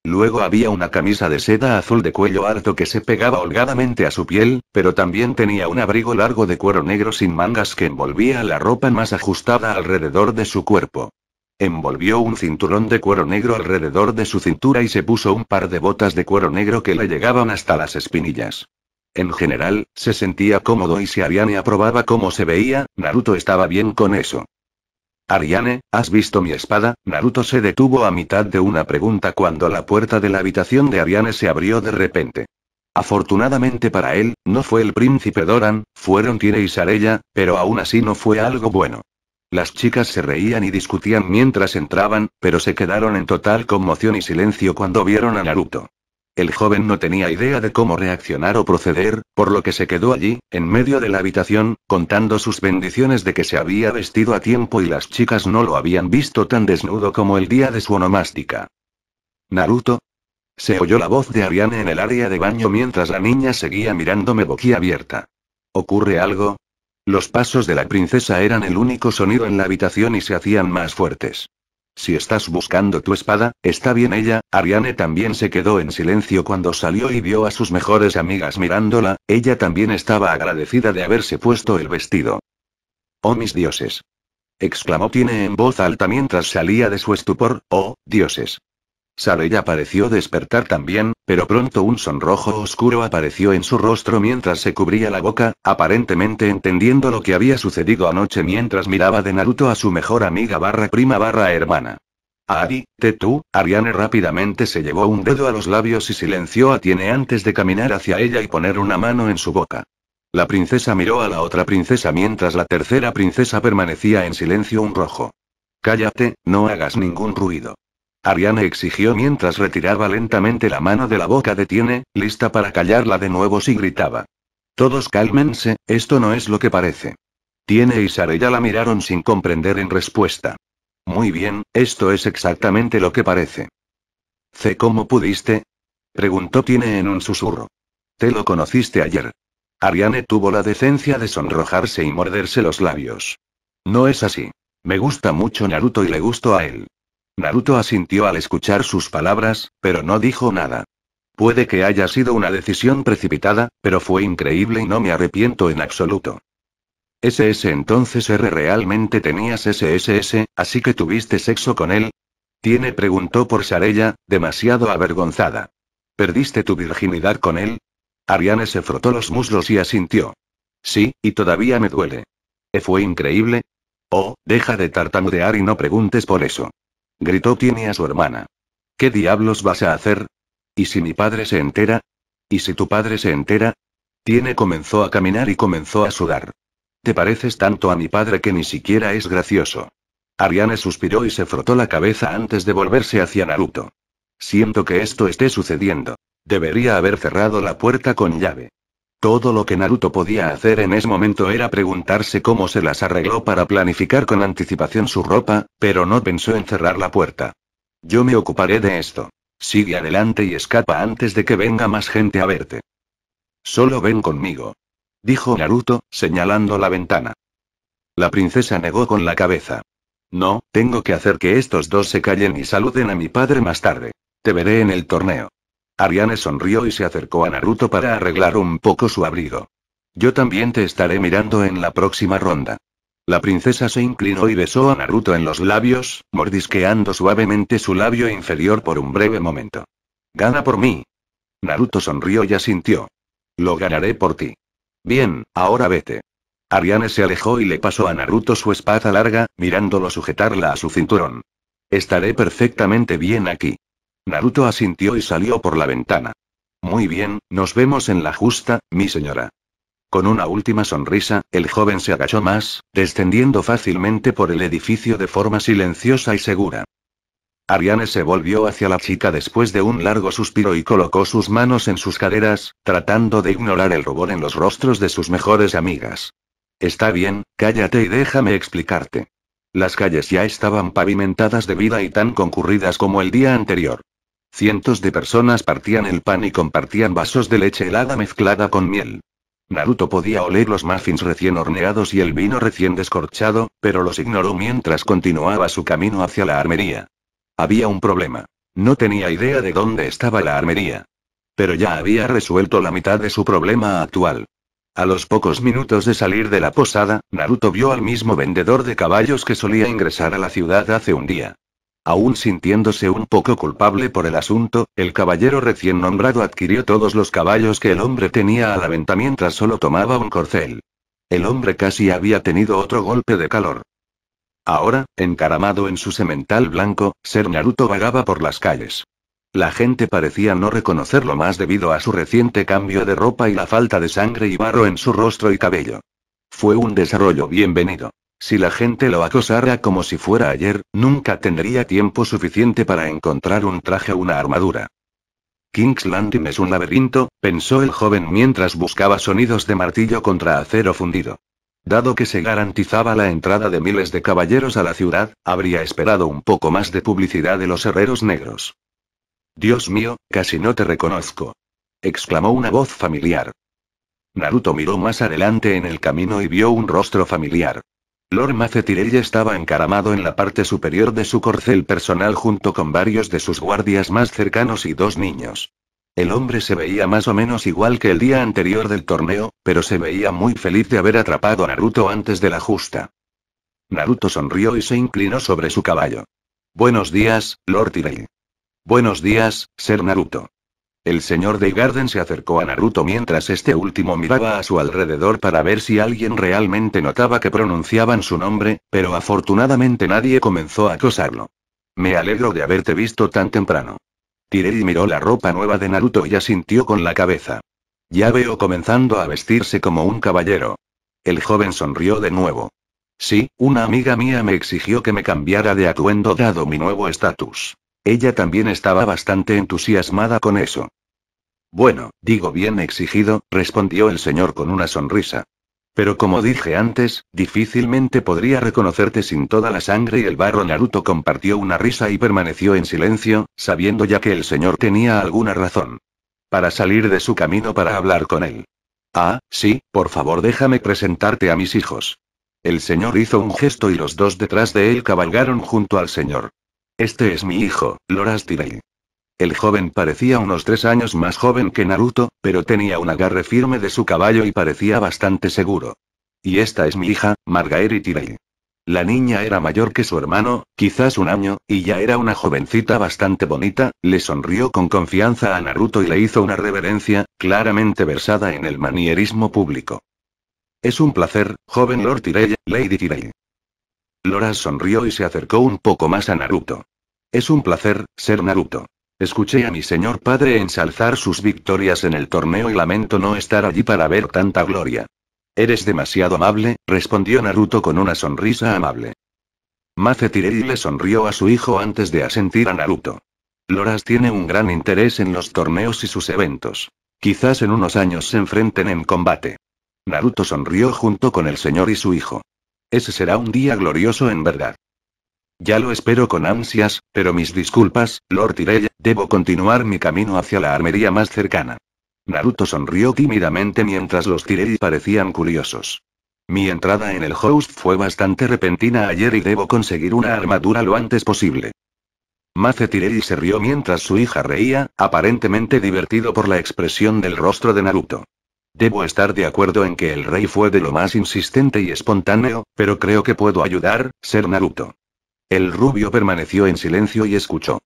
Luego había una camisa de seda azul de cuello alto que se pegaba holgadamente a su piel, pero también tenía un abrigo largo de cuero negro sin mangas que envolvía la ropa más ajustada alrededor de su cuerpo. Envolvió un cinturón de cuero negro alrededor de su cintura y se puso un par de botas de cuero negro que le llegaban hasta las espinillas. En general, se sentía cómodo y si Ariane aprobaba cómo se veía, Naruto estaba bien con eso. Ariane, ¿has visto mi espada? Naruto se detuvo a mitad de una pregunta cuando la puerta de la habitación de Ariane se abrió de repente. Afortunadamente para él, no fue el príncipe Doran, fueron Tine y Sarella, pero aún así no fue algo bueno. Las chicas se reían y discutían mientras entraban, pero se quedaron en total conmoción y silencio cuando vieron a Naruto. El joven no tenía idea de cómo reaccionar o proceder, por lo que se quedó allí, en medio de la habitación, contando sus bendiciones de que se había vestido a tiempo y las chicas no lo habían visto tan desnudo como el día de su onomástica. Naruto. Se oyó la voz de Ariane en el área de baño mientras la niña seguía mirándome abierta. ¿Ocurre algo? Los pasos de la princesa eran el único sonido en la habitación y se hacían más fuertes. Si estás buscando tu espada, está bien ella. Ariane también se quedó en silencio cuando salió y vio a sus mejores amigas mirándola, ella también estaba agradecida de haberse puesto el vestido. ¡Oh mis dioses! exclamó Tine en voz alta mientras salía de su estupor, ¡oh, dioses! ya pareció despertar también, pero pronto un sonrojo oscuro apareció en su rostro mientras se cubría la boca, aparentemente entendiendo lo que había sucedido anoche mientras miraba de Naruto a su mejor amiga barra prima barra hermana. Ari, te tú, Ariane rápidamente se llevó un dedo a los labios y silenció a Tiene antes de caminar hacia ella y poner una mano en su boca. La princesa miró a la otra princesa mientras la tercera princesa permanecía en silencio un rojo. Cállate, no hagas ningún ruido. Ariane exigió mientras retiraba lentamente la mano de la boca de Tiene, lista para callarla de nuevo si gritaba. Todos cálmense, esto no es lo que parece. Tiene y ya la miraron sin comprender en respuesta. Muy bien, esto es exactamente lo que parece. ¿C cómo pudiste? preguntó Tiene en un susurro. Te lo conociste ayer. Ariane tuvo la decencia de sonrojarse y morderse los labios. No es así. Me gusta mucho Naruto y le gusto a él. Naruto asintió al escuchar sus palabras, pero no dijo nada. Puede que haya sido una decisión precipitada, pero fue increíble y no me arrepiento en absoluto. SS entonces R realmente tenías SSS, así que tuviste sexo con él. Tiene preguntó por Sarella, demasiado avergonzada. ¿Perdiste tu virginidad con él? Ariane se frotó los muslos y asintió. Sí, y todavía me duele. ¿E ¿Fue increíble? Oh, deja de tartamudear y no preguntes por eso. Gritó Tiene a su hermana. ¿Qué diablos vas a hacer? ¿Y si mi padre se entera? ¿Y si tu padre se entera? Tiene comenzó a caminar y comenzó a sudar. Te pareces tanto a mi padre que ni siquiera es gracioso. Ariane suspiró y se frotó la cabeza antes de volverse hacia Naruto. Siento que esto esté sucediendo. Debería haber cerrado la puerta con llave. Todo lo que Naruto podía hacer en ese momento era preguntarse cómo se las arregló para planificar con anticipación su ropa, pero no pensó en cerrar la puerta. Yo me ocuparé de esto. Sigue adelante y escapa antes de que venga más gente a verte. Solo ven conmigo. Dijo Naruto, señalando la ventana. La princesa negó con la cabeza. No, tengo que hacer que estos dos se callen y saluden a mi padre más tarde. Te veré en el torneo. Ariane sonrió y se acercó a Naruto para arreglar un poco su abrigo. Yo también te estaré mirando en la próxima ronda. La princesa se inclinó y besó a Naruto en los labios, mordisqueando suavemente su labio inferior por un breve momento. Gana por mí. Naruto sonrió y asintió. Lo ganaré por ti. Bien, ahora vete. Ariane se alejó y le pasó a Naruto su espada larga, mirándolo sujetarla a su cinturón. Estaré perfectamente bien aquí. Naruto asintió y salió por la ventana. Muy bien, nos vemos en la justa, mi señora. Con una última sonrisa, el joven se agachó más, descendiendo fácilmente por el edificio de forma silenciosa y segura. Ariane se volvió hacia la chica después de un largo suspiro y colocó sus manos en sus caderas, tratando de ignorar el rubor en los rostros de sus mejores amigas. Está bien, cállate y déjame explicarte. Las calles ya estaban pavimentadas de vida y tan concurridas como el día anterior. Cientos de personas partían el pan y compartían vasos de leche helada mezclada con miel. Naruto podía oler los muffins recién horneados y el vino recién descorchado, pero los ignoró mientras continuaba su camino hacia la armería. Había un problema. No tenía idea de dónde estaba la armería. Pero ya había resuelto la mitad de su problema actual. A los pocos minutos de salir de la posada, Naruto vio al mismo vendedor de caballos que solía ingresar a la ciudad hace un día. Aún sintiéndose un poco culpable por el asunto, el caballero recién nombrado adquirió todos los caballos que el hombre tenía a la venta mientras solo tomaba un corcel. El hombre casi había tenido otro golpe de calor. Ahora, encaramado en su semental blanco, Ser Naruto vagaba por las calles. La gente parecía no reconocerlo más debido a su reciente cambio de ropa y la falta de sangre y barro en su rostro y cabello. Fue un desarrollo bienvenido. Si la gente lo acosara como si fuera ayer, nunca tendría tiempo suficiente para encontrar un traje o una armadura. King's Landing es un laberinto, pensó el joven mientras buscaba sonidos de martillo contra acero fundido. Dado que se garantizaba la entrada de miles de caballeros a la ciudad, habría esperado un poco más de publicidad de los herreros negros. Dios mío, casi no te reconozco. exclamó una voz familiar. Naruto miró más adelante en el camino y vio un rostro familiar. Lord Tirei estaba encaramado en la parte superior de su corcel personal junto con varios de sus guardias más cercanos y dos niños. El hombre se veía más o menos igual que el día anterior del torneo, pero se veía muy feliz de haber atrapado a Naruto antes de la justa. Naruto sonrió y se inclinó sobre su caballo. Buenos días, Lord Tirei. Buenos días, ser Naruto. El señor de Garden se acercó a Naruto mientras este último miraba a su alrededor para ver si alguien realmente notaba que pronunciaban su nombre, pero afortunadamente nadie comenzó a acosarlo. Me alegro de haberte visto tan temprano. y miró la ropa nueva de Naruto y asintió con la cabeza. Ya veo comenzando a vestirse como un caballero. El joven sonrió de nuevo. Sí, una amiga mía me exigió que me cambiara de atuendo dado mi nuevo estatus. Ella también estaba bastante entusiasmada con eso. Bueno, digo bien exigido, respondió el señor con una sonrisa. Pero como dije antes, difícilmente podría reconocerte sin toda la sangre y el barro Naruto compartió una risa y permaneció en silencio, sabiendo ya que el señor tenía alguna razón. Para salir de su camino para hablar con él. Ah, sí, por favor déjame presentarte a mis hijos. El señor hizo un gesto y los dos detrás de él cabalgaron junto al señor. Este es mi hijo, Loras Tirei. El joven parecía unos tres años más joven que Naruto, pero tenía un agarre firme de su caballo y parecía bastante seguro. Y esta es mi hija, Margaery Tirei. La niña era mayor que su hermano, quizás un año, y ya era una jovencita bastante bonita, le sonrió con confianza a Naruto y le hizo una reverencia, claramente versada en el manierismo público. Es un placer, joven Lord Tirei, Lady Tirei. Loras sonrió y se acercó un poco más a Naruto. Es un placer, ser Naruto. Escuché a mi señor padre ensalzar sus victorias en el torneo y lamento no estar allí para ver tanta gloria. Eres demasiado amable, respondió Naruto con una sonrisa amable. Mace Tirei le sonrió a su hijo antes de asentir a Naruto. Loras tiene un gran interés en los torneos y sus eventos. Quizás en unos años se enfrenten en combate. Naruto sonrió junto con el señor y su hijo. Ese será un día glorioso en verdad. Ya lo espero con ansias, pero mis disculpas, Lord Tirei, debo continuar mi camino hacia la armería más cercana. Naruto sonrió tímidamente mientras los Tirei parecían curiosos. Mi entrada en el host fue bastante repentina ayer y debo conseguir una armadura lo antes posible. Mace Tirei se rió mientras su hija reía, aparentemente divertido por la expresión del rostro de Naruto. Debo estar de acuerdo en que el rey fue de lo más insistente y espontáneo, pero creo que puedo ayudar, ser Naruto. El rubio permaneció en silencio y escuchó.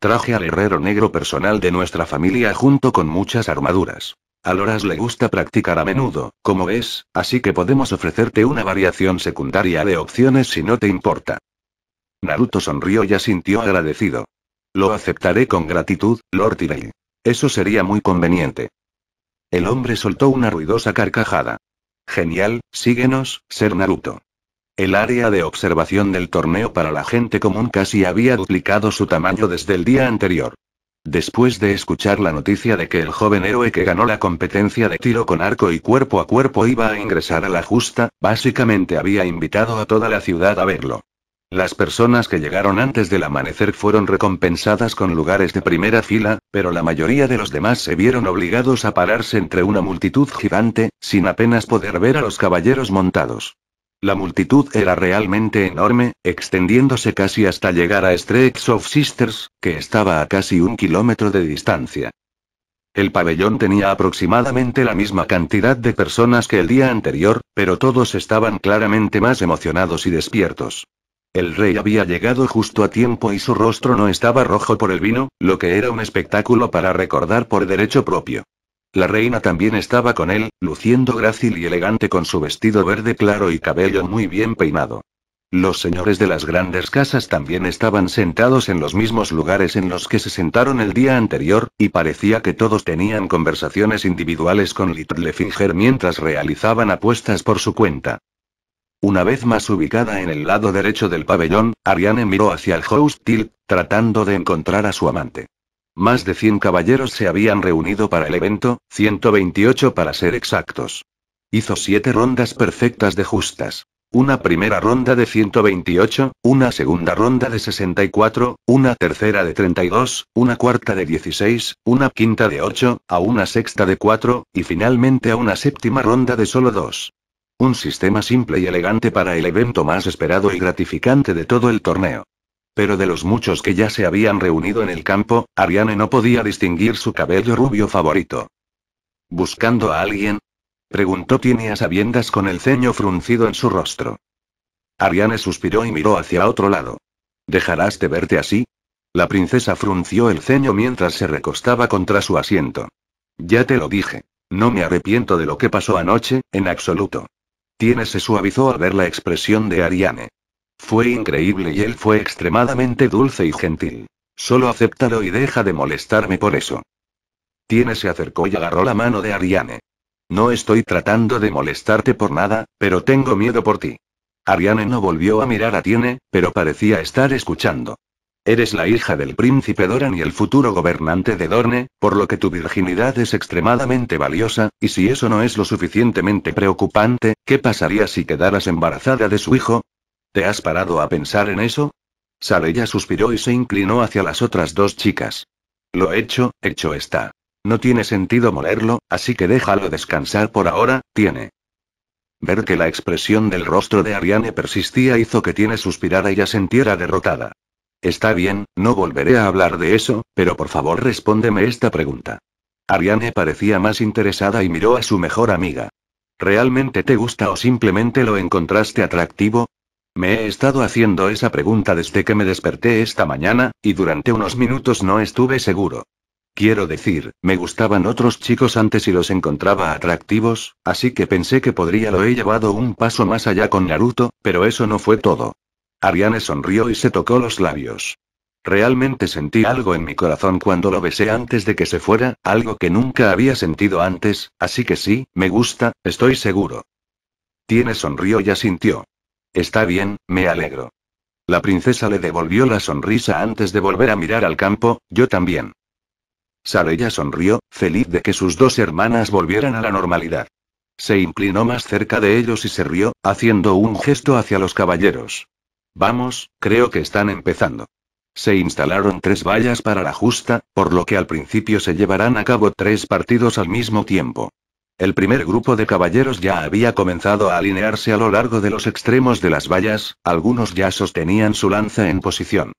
Traje al herrero negro personal de nuestra familia junto con muchas armaduras. A Loras le gusta practicar a menudo, como es, así que podemos ofrecerte una variación secundaria de opciones si no te importa. Naruto sonrió y asintió agradecido. Lo aceptaré con gratitud, Lord Tirei. Eso sería muy conveniente. El hombre soltó una ruidosa carcajada. Genial, síguenos, ser Naruto. El área de observación del torneo para la gente común casi había duplicado su tamaño desde el día anterior. Después de escuchar la noticia de que el joven héroe que ganó la competencia de tiro con arco y cuerpo a cuerpo iba a ingresar a la justa, básicamente había invitado a toda la ciudad a verlo. Las personas que llegaron antes del amanecer fueron recompensadas con lugares de primera fila, pero la mayoría de los demás se vieron obligados a pararse entre una multitud gigante, sin apenas poder ver a los caballeros montados. La multitud era realmente enorme, extendiéndose casi hasta llegar a Streets of Sisters, que estaba a casi un kilómetro de distancia. El pabellón tenía aproximadamente la misma cantidad de personas que el día anterior, pero todos estaban claramente más emocionados y despiertos. El rey había llegado justo a tiempo y su rostro no estaba rojo por el vino, lo que era un espectáculo para recordar por derecho propio. La reina también estaba con él, luciendo grácil y elegante con su vestido verde claro y cabello muy bien peinado. Los señores de las grandes casas también estaban sentados en los mismos lugares en los que se sentaron el día anterior, y parecía que todos tenían conversaciones individuales con Littlefinger mientras realizaban apuestas por su cuenta. Una vez más ubicada en el lado derecho del pabellón, Ariane miró hacia el hostil, tratando de encontrar a su amante. Más de 100 caballeros se habían reunido para el evento, 128 para ser exactos. Hizo siete rondas perfectas de justas. Una primera ronda de 128, una segunda ronda de 64, una tercera de 32, una cuarta de 16, una quinta de 8, a una sexta de 4, y finalmente a una séptima ronda de solo 2. Un sistema simple y elegante para el evento más esperado y gratificante de todo el torneo. Pero de los muchos que ya se habían reunido en el campo, Ariane no podía distinguir su cabello rubio favorito. ¿Buscando a alguien? Preguntó Tini a sabiendas con el ceño fruncido en su rostro. Ariane suspiró y miró hacia otro lado. ¿Dejarás de verte así? La princesa frunció el ceño mientras se recostaba contra su asiento. Ya te lo dije. No me arrepiento de lo que pasó anoche, en absoluto. Tiene se suavizó al ver la expresión de Ariane. Fue increíble y él fue extremadamente dulce y gentil. Solo acéptalo y deja de molestarme por eso. Tiene se acercó y agarró la mano de Ariane. No estoy tratando de molestarte por nada, pero tengo miedo por ti. Ariane no volvió a mirar a Tiene, pero parecía estar escuchando. Eres la hija del príncipe Doran y el futuro gobernante de Dorne, por lo que tu virginidad es extremadamente valiosa, y si eso no es lo suficientemente preocupante, ¿qué pasaría si quedaras embarazada de su hijo? ¿Te has parado a pensar en eso? Sareya suspiró y se inclinó hacia las otras dos chicas. Lo hecho, hecho está. No tiene sentido molerlo, así que déjalo descansar por ahora, tiene. Ver que la expresión del rostro de Ariane persistía hizo que Tiene suspirara y ya sintiera derrotada. Está bien, no volveré a hablar de eso, pero por favor respóndeme esta pregunta. Ariane parecía más interesada y miró a su mejor amiga. ¿Realmente te gusta o simplemente lo encontraste atractivo? Me he estado haciendo esa pregunta desde que me desperté esta mañana, y durante unos minutos no estuve seguro. Quiero decir, me gustaban otros chicos antes y los encontraba atractivos, así que pensé que podría lo he llevado un paso más allá con Naruto, pero eso no fue todo. Ariane sonrió y se tocó los labios. Realmente sentí algo en mi corazón cuando lo besé antes de que se fuera, algo que nunca había sentido antes, así que sí, me gusta, estoy seguro. Tiene sonrió y asintió. Está bien, me alegro. La princesa le devolvió la sonrisa antes de volver a mirar al campo, yo también. Sarella sonrió, feliz de que sus dos hermanas volvieran a la normalidad. Se inclinó más cerca de ellos y se rió, haciendo un gesto hacia los caballeros. Vamos, creo que están empezando. Se instalaron tres vallas para la justa, por lo que al principio se llevarán a cabo tres partidos al mismo tiempo. El primer grupo de caballeros ya había comenzado a alinearse a lo largo de los extremos de las vallas, algunos ya sostenían su lanza en posición.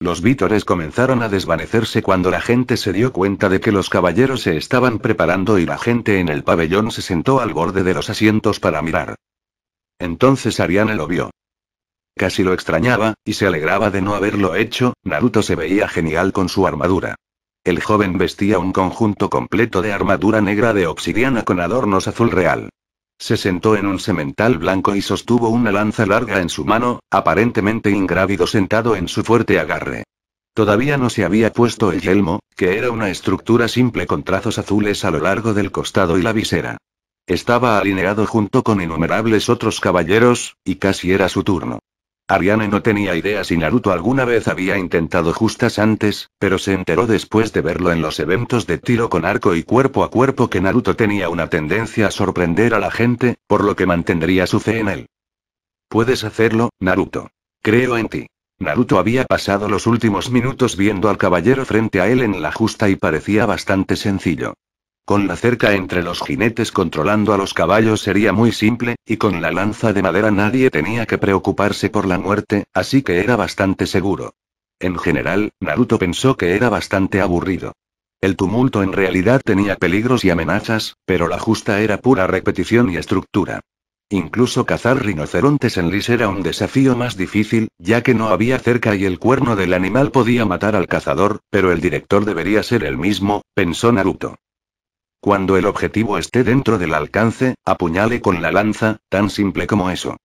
Los vítores comenzaron a desvanecerse cuando la gente se dio cuenta de que los caballeros se estaban preparando y la gente en el pabellón se sentó al borde de los asientos para mirar. Entonces Ariane lo vio. Casi lo extrañaba, y se alegraba de no haberlo hecho, Naruto se veía genial con su armadura. El joven vestía un conjunto completo de armadura negra de obsidiana con adornos azul real. Se sentó en un semental blanco y sostuvo una lanza larga en su mano, aparentemente ingrávido sentado en su fuerte agarre. Todavía no se había puesto el yelmo, que era una estructura simple con trazos azules a lo largo del costado y la visera. Estaba alineado junto con innumerables otros caballeros, y casi era su turno. Ariane no tenía idea si Naruto alguna vez había intentado justas antes, pero se enteró después de verlo en los eventos de tiro con arco y cuerpo a cuerpo que Naruto tenía una tendencia a sorprender a la gente, por lo que mantendría su fe en él. Puedes hacerlo, Naruto. Creo en ti. Naruto había pasado los últimos minutos viendo al caballero frente a él en la justa y parecía bastante sencillo. Con la cerca entre los jinetes controlando a los caballos sería muy simple, y con la lanza de madera nadie tenía que preocuparse por la muerte, así que era bastante seguro. En general, Naruto pensó que era bastante aburrido. El tumulto en realidad tenía peligros y amenazas, pero la justa era pura repetición y estructura. Incluso cazar rinocerontes en Lis era un desafío más difícil, ya que no había cerca y el cuerno del animal podía matar al cazador, pero el director debería ser el mismo, pensó Naruto. Cuando el objetivo esté dentro del alcance, apuñale con la lanza, tan simple como eso.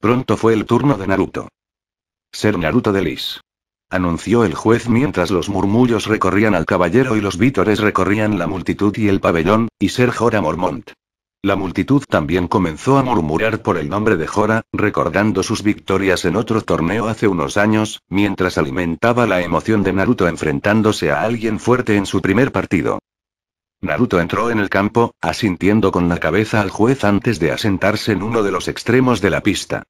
Pronto fue el turno de Naruto. Ser Naruto de Lis. Anunció el juez mientras los murmullos recorrían al caballero y los vítores recorrían la multitud y el pabellón, y ser Jora Mormont. La multitud también comenzó a murmurar por el nombre de Jora, recordando sus victorias en otro torneo hace unos años, mientras alimentaba la emoción de Naruto enfrentándose a alguien fuerte en su primer partido. Naruto entró en el campo, asintiendo con la cabeza al juez antes de asentarse en uno de los extremos de la pista.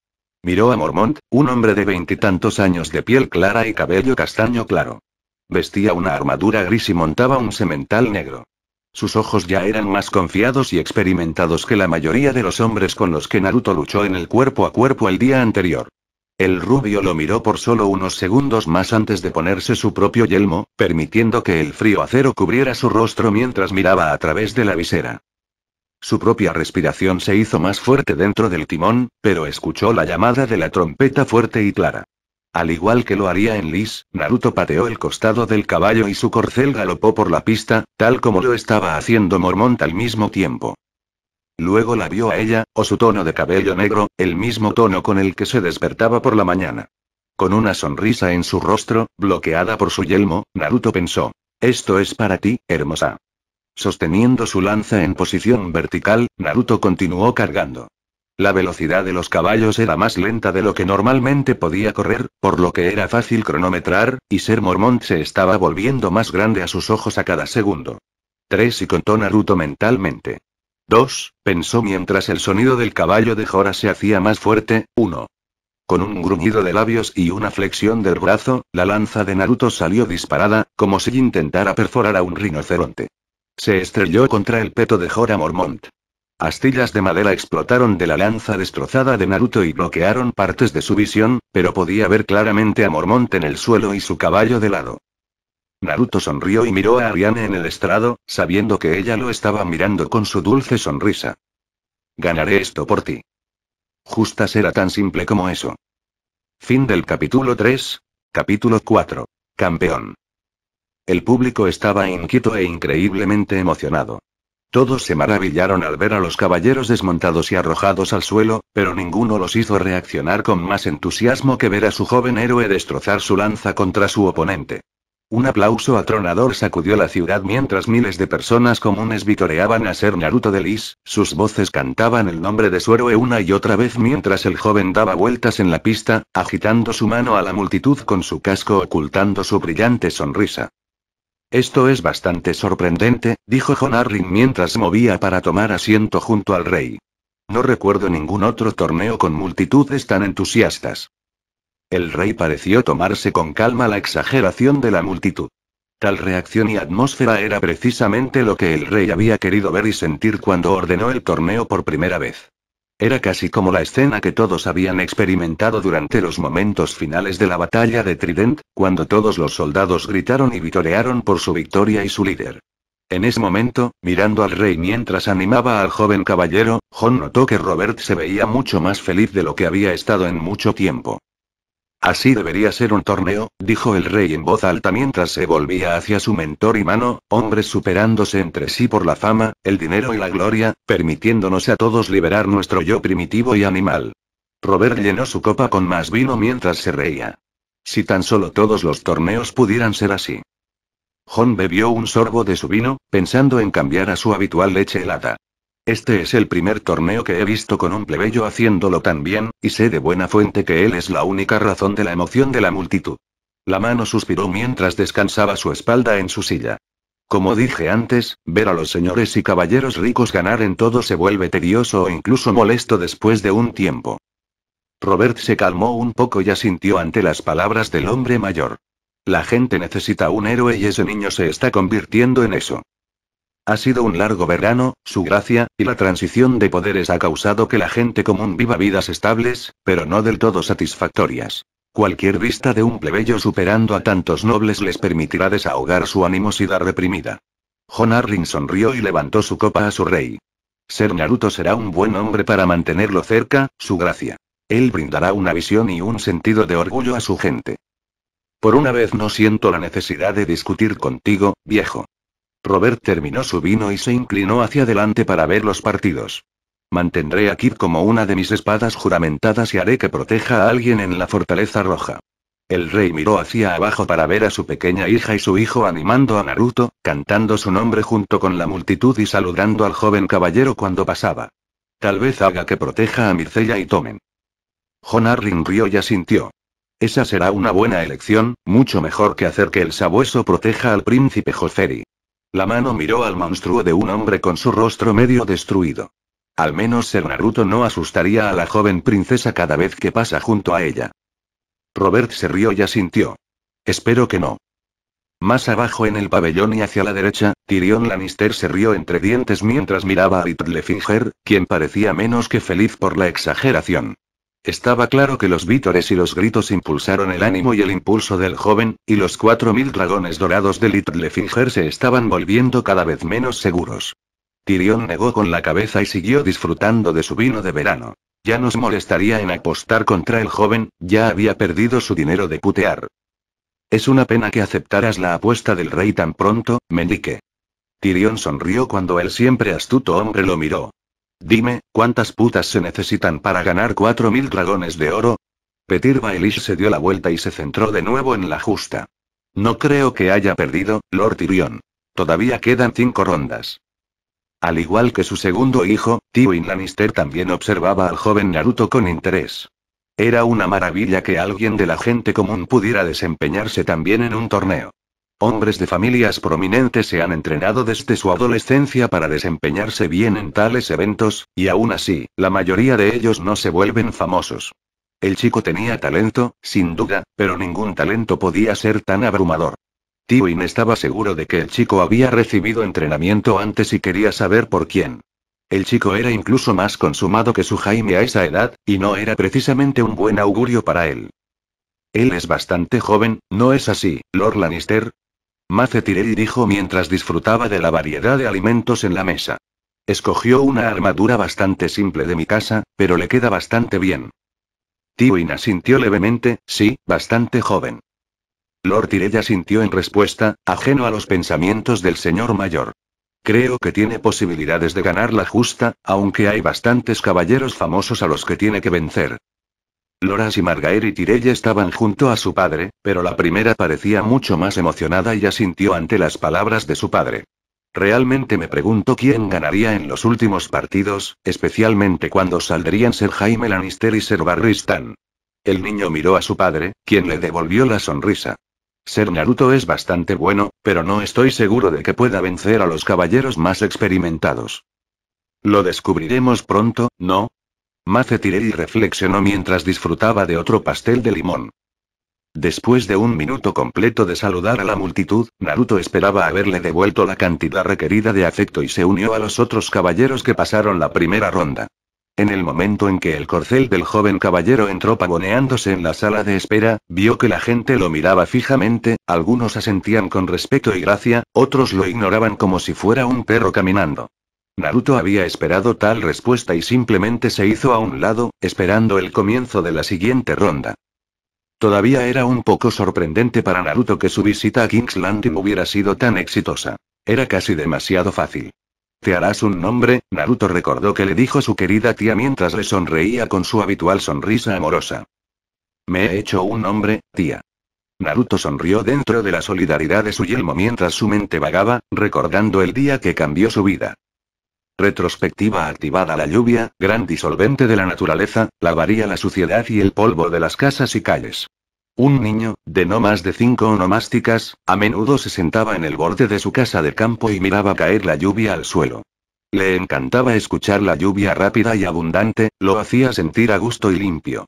Miró a Mormont, un hombre de veintitantos años de piel clara y cabello castaño claro. Vestía una armadura gris y montaba un semental negro. Sus ojos ya eran más confiados y experimentados que la mayoría de los hombres con los que Naruto luchó en el cuerpo a cuerpo el día anterior. El rubio lo miró por solo unos segundos más antes de ponerse su propio yelmo, permitiendo que el frío acero cubriera su rostro mientras miraba a través de la visera. Su propia respiración se hizo más fuerte dentro del timón, pero escuchó la llamada de la trompeta fuerte y clara. Al igual que lo haría en Lis, Naruto pateó el costado del caballo y su corcel galopó por la pista, tal como lo estaba haciendo Mormont al mismo tiempo. Luego la vio a ella, o su tono de cabello negro, el mismo tono con el que se despertaba por la mañana. Con una sonrisa en su rostro, bloqueada por su yelmo, Naruto pensó. Esto es para ti, hermosa. Sosteniendo su lanza en posición vertical, Naruto continuó cargando. La velocidad de los caballos era más lenta de lo que normalmente podía correr, por lo que era fácil cronometrar, y Ser Mormont se estaba volviendo más grande a sus ojos a cada segundo. 3 y contó Naruto mentalmente. 2, pensó mientras el sonido del caballo de Jora se hacía más fuerte, uno. Con un gruñido de labios y una flexión del brazo, la lanza de Naruto salió disparada, como si intentara perforar a un rinoceronte. Se estrelló contra el peto de Jora Mormont. Astillas de madera explotaron de la lanza destrozada de Naruto y bloquearon partes de su visión, pero podía ver claramente a Mormont en el suelo y su caballo de lado. Naruto sonrió y miró a Ariane en el estrado, sabiendo que ella lo estaba mirando con su dulce sonrisa. Ganaré esto por ti. Justa será tan simple como eso. Fin del capítulo 3. Capítulo 4. Campeón. El público estaba inquieto e increíblemente emocionado. Todos se maravillaron al ver a los caballeros desmontados y arrojados al suelo, pero ninguno los hizo reaccionar con más entusiasmo que ver a su joven héroe destrozar su lanza contra su oponente. Un aplauso atronador sacudió la ciudad mientras miles de personas comunes vitoreaban a ser Naruto de Lis, sus voces cantaban el nombre de su héroe una y otra vez mientras el joven daba vueltas en la pista, agitando su mano a la multitud con su casco ocultando su brillante sonrisa. Esto es bastante sorprendente, dijo Honarrin mientras movía para tomar asiento junto al rey. No recuerdo ningún otro torneo con multitudes tan entusiastas. El rey pareció tomarse con calma la exageración de la multitud. Tal reacción y atmósfera era precisamente lo que el rey había querido ver y sentir cuando ordenó el torneo por primera vez. Era casi como la escena que todos habían experimentado durante los momentos finales de la batalla de Trident, cuando todos los soldados gritaron y vitorearon por su victoria y su líder. En ese momento, mirando al rey mientras animaba al joven caballero, John notó que Robert se veía mucho más feliz de lo que había estado en mucho tiempo. Así debería ser un torneo, dijo el rey en voz alta mientras se volvía hacia su mentor y mano, hombres superándose entre sí por la fama, el dinero y la gloria, permitiéndonos a todos liberar nuestro yo primitivo y animal. Robert llenó su copa con más vino mientras se reía. Si tan solo todos los torneos pudieran ser así. John bebió un sorbo de su vino, pensando en cambiar a su habitual leche helada. Este es el primer torneo que he visto con un plebeyo haciéndolo tan bien, y sé de buena fuente que él es la única razón de la emoción de la multitud. La mano suspiró mientras descansaba su espalda en su silla. Como dije antes, ver a los señores y caballeros ricos ganar en todo se vuelve tedioso o incluso molesto después de un tiempo. Robert se calmó un poco y asintió ante las palabras del hombre mayor. La gente necesita un héroe y ese niño se está convirtiendo en eso. Ha sido un largo verano, su gracia, y la transición de poderes ha causado que la gente común viva vidas estables, pero no del todo satisfactorias. Cualquier vista de un plebeyo superando a tantos nobles les permitirá desahogar su animosidad reprimida. John Arryn sonrió y levantó su copa a su rey. Ser Naruto será un buen hombre para mantenerlo cerca, su gracia. Él brindará una visión y un sentido de orgullo a su gente. Por una vez no siento la necesidad de discutir contigo, viejo. Robert terminó su vino y se inclinó hacia adelante para ver los partidos. Mantendré a Kid como una de mis espadas juramentadas y haré que proteja a alguien en la fortaleza roja. El rey miró hacia abajo para ver a su pequeña hija y su hijo animando a Naruto, cantando su nombre junto con la multitud y saludando al joven caballero cuando pasaba. Tal vez haga que proteja a Mircella y Tomen. Jonar ringrió y asintió. Esa será una buena elección, mucho mejor que hacer que el sabueso proteja al príncipe Joferi. La mano miró al monstruo de un hombre con su rostro medio destruido. Al menos el Naruto no asustaría a la joven princesa cada vez que pasa junto a ella. Robert se rió y asintió. Espero que no. Más abajo en el pabellón y hacia la derecha, Tyrion Lannister se rió entre dientes mientras miraba a Littlefinger, quien parecía menos que feliz por la exageración. Estaba claro que los vítores y los gritos impulsaron el ánimo y el impulso del joven, y los cuatro mil dragones dorados de Littlefinger se estaban volviendo cada vez menos seguros. Tyrion negó con la cabeza y siguió disfrutando de su vino de verano. Ya nos molestaría en apostar contra el joven, ya había perdido su dinero de putear. Es una pena que aceptaras la apuesta del rey tan pronto, mendique. Tyrion sonrió cuando el siempre astuto hombre lo miró. Dime, ¿cuántas putas se necesitan para ganar 4.000 dragones de oro? Petir Baelish se dio la vuelta y se centró de nuevo en la justa. No creo que haya perdido, Lord Tyrion. Todavía quedan cinco rondas. Al igual que su segundo hijo, Tywin Lannister también observaba al joven Naruto con interés. Era una maravilla que alguien de la gente común pudiera desempeñarse también en un torneo. Hombres de familias prominentes se han entrenado desde su adolescencia para desempeñarse bien en tales eventos, y aún así, la mayoría de ellos no se vuelven famosos. El chico tenía talento, sin duda, pero ningún talento podía ser tan abrumador. Tiwin estaba seguro de que el chico había recibido entrenamiento antes y quería saber por quién. El chico era incluso más consumado que su Jaime a esa edad, y no era precisamente un buen augurio para él. Él es bastante joven, ¿no es así, Lord Lannister? Mace Tirelli dijo mientras disfrutaba de la variedad de alimentos en la mesa. Escogió una armadura bastante simple de mi casa, pero le queda bastante bien. Tiwin asintió levemente, sí, bastante joven. Lord Tirella sintió en respuesta, ajeno a los pensamientos del señor mayor. Creo que tiene posibilidades de ganar la justa, aunque hay bastantes caballeros famosos a los que tiene que vencer. Loras y Margaery Tirell estaban junto a su padre, pero la primera parecía mucho más emocionada y asintió ante las palabras de su padre. Realmente me pregunto quién ganaría en los últimos partidos, especialmente cuando saldrían ser Jaime Lannister y ser Barristán. El niño miró a su padre, quien le devolvió la sonrisa. Ser Naruto es bastante bueno, pero no estoy seguro de que pueda vencer a los caballeros más experimentados. Lo descubriremos pronto, ¿no? Mace y reflexionó mientras disfrutaba de otro pastel de limón. Después de un minuto completo de saludar a la multitud, Naruto esperaba haberle devuelto la cantidad requerida de afecto y se unió a los otros caballeros que pasaron la primera ronda. En el momento en que el corcel del joven caballero entró pagoneándose en la sala de espera, vio que la gente lo miraba fijamente, algunos asentían con respeto y gracia, otros lo ignoraban como si fuera un perro caminando. Naruto había esperado tal respuesta y simplemente se hizo a un lado, esperando el comienzo de la siguiente ronda. Todavía era un poco sorprendente para Naruto que su visita a King's hubiera sido tan exitosa. Era casi demasiado fácil. Te harás un nombre, Naruto recordó que le dijo su querida tía mientras le sonreía con su habitual sonrisa amorosa. Me he hecho un nombre, tía. Naruto sonrió dentro de la solidaridad de su yelmo mientras su mente vagaba, recordando el día que cambió su vida. Retrospectiva activada la lluvia, gran disolvente de la naturaleza, lavaría la suciedad y el polvo de las casas y calles. Un niño, de no más de cinco onomásticas, a menudo se sentaba en el borde de su casa de campo y miraba caer la lluvia al suelo. Le encantaba escuchar la lluvia rápida y abundante, lo hacía sentir a gusto y limpio.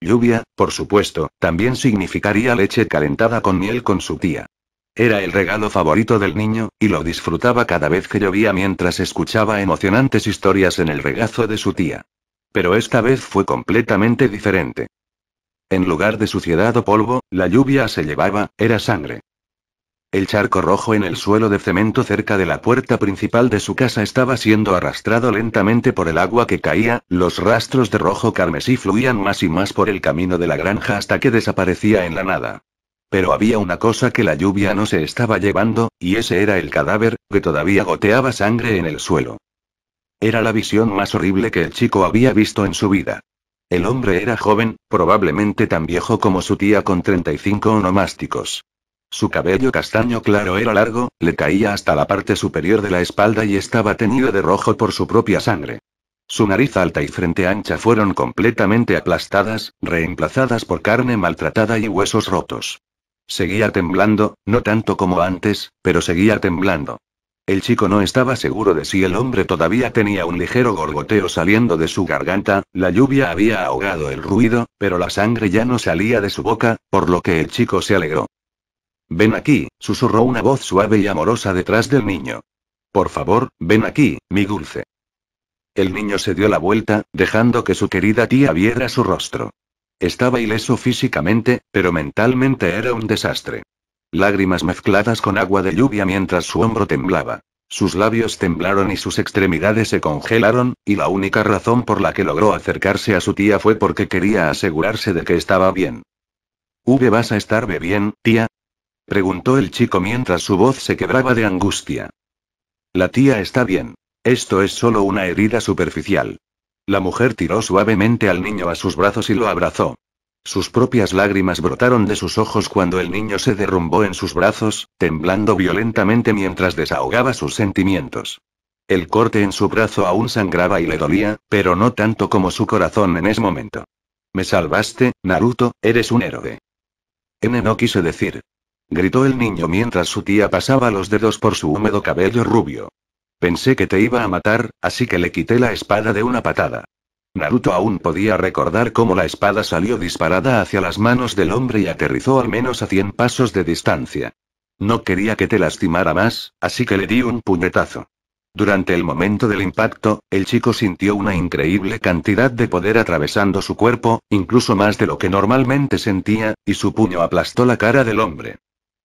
Lluvia, por supuesto, también significaría leche calentada con miel con su tía. Era el regalo favorito del niño, y lo disfrutaba cada vez que llovía mientras escuchaba emocionantes historias en el regazo de su tía. Pero esta vez fue completamente diferente. En lugar de suciedad o polvo, la lluvia se llevaba, era sangre. El charco rojo en el suelo de cemento cerca de la puerta principal de su casa estaba siendo arrastrado lentamente por el agua que caía, los rastros de rojo carmesí fluían más y más por el camino de la granja hasta que desaparecía en la nada. Pero había una cosa que la lluvia no se estaba llevando, y ese era el cadáver, que todavía goteaba sangre en el suelo. Era la visión más horrible que el chico había visto en su vida. El hombre era joven, probablemente tan viejo como su tía con 35 onomásticos. Su cabello castaño claro era largo, le caía hasta la parte superior de la espalda y estaba teñido de rojo por su propia sangre. Su nariz alta y frente ancha fueron completamente aplastadas, reemplazadas por carne maltratada y huesos rotos. Seguía temblando, no tanto como antes, pero seguía temblando. El chico no estaba seguro de si el hombre todavía tenía un ligero gorgoteo saliendo de su garganta, la lluvia había ahogado el ruido, pero la sangre ya no salía de su boca, por lo que el chico se alegró. Ven aquí, susurró una voz suave y amorosa detrás del niño. Por favor, ven aquí, mi dulce. El niño se dio la vuelta, dejando que su querida tía viera su rostro. Estaba ileso físicamente, pero mentalmente era un desastre. Lágrimas mezcladas con agua de lluvia mientras su hombro temblaba. Sus labios temblaron y sus extremidades se congelaron, y la única razón por la que logró acercarse a su tía fue porque quería asegurarse de que estaba bien. ¿V vas a estar bien, tía? preguntó el chico mientras su voz se quebraba de angustia. La tía está bien. Esto es solo una herida superficial. La mujer tiró suavemente al niño a sus brazos y lo abrazó. Sus propias lágrimas brotaron de sus ojos cuando el niño se derrumbó en sus brazos, temblando violentamente mientras desahogaba sus sentimientos. El corte en su brazo aún sangraba y le dolía, pero no tanto como su corazón en ese momento. Me salvaste, Naruto, eres un héroe. N no quise decir. Gritó el niño mientras su tía pasaba los dedos por su húmedo cabello rubio. Pensé que te iba a matar, así que le quité la espada de una patada. Naruto aún podía recordar cómo la espada salió disparada hacia las manos del hombre y aterrizó al menos a 100 pasos de distancia. No quería que te lastimara más, así que le di un puñetazo. Durante el momento del impacto, el chico sintió una increíble cantidad de poder atravesando su cuerpo, incluso más de lo que normalmente sentía, y su puño aplastó la cara del hombre.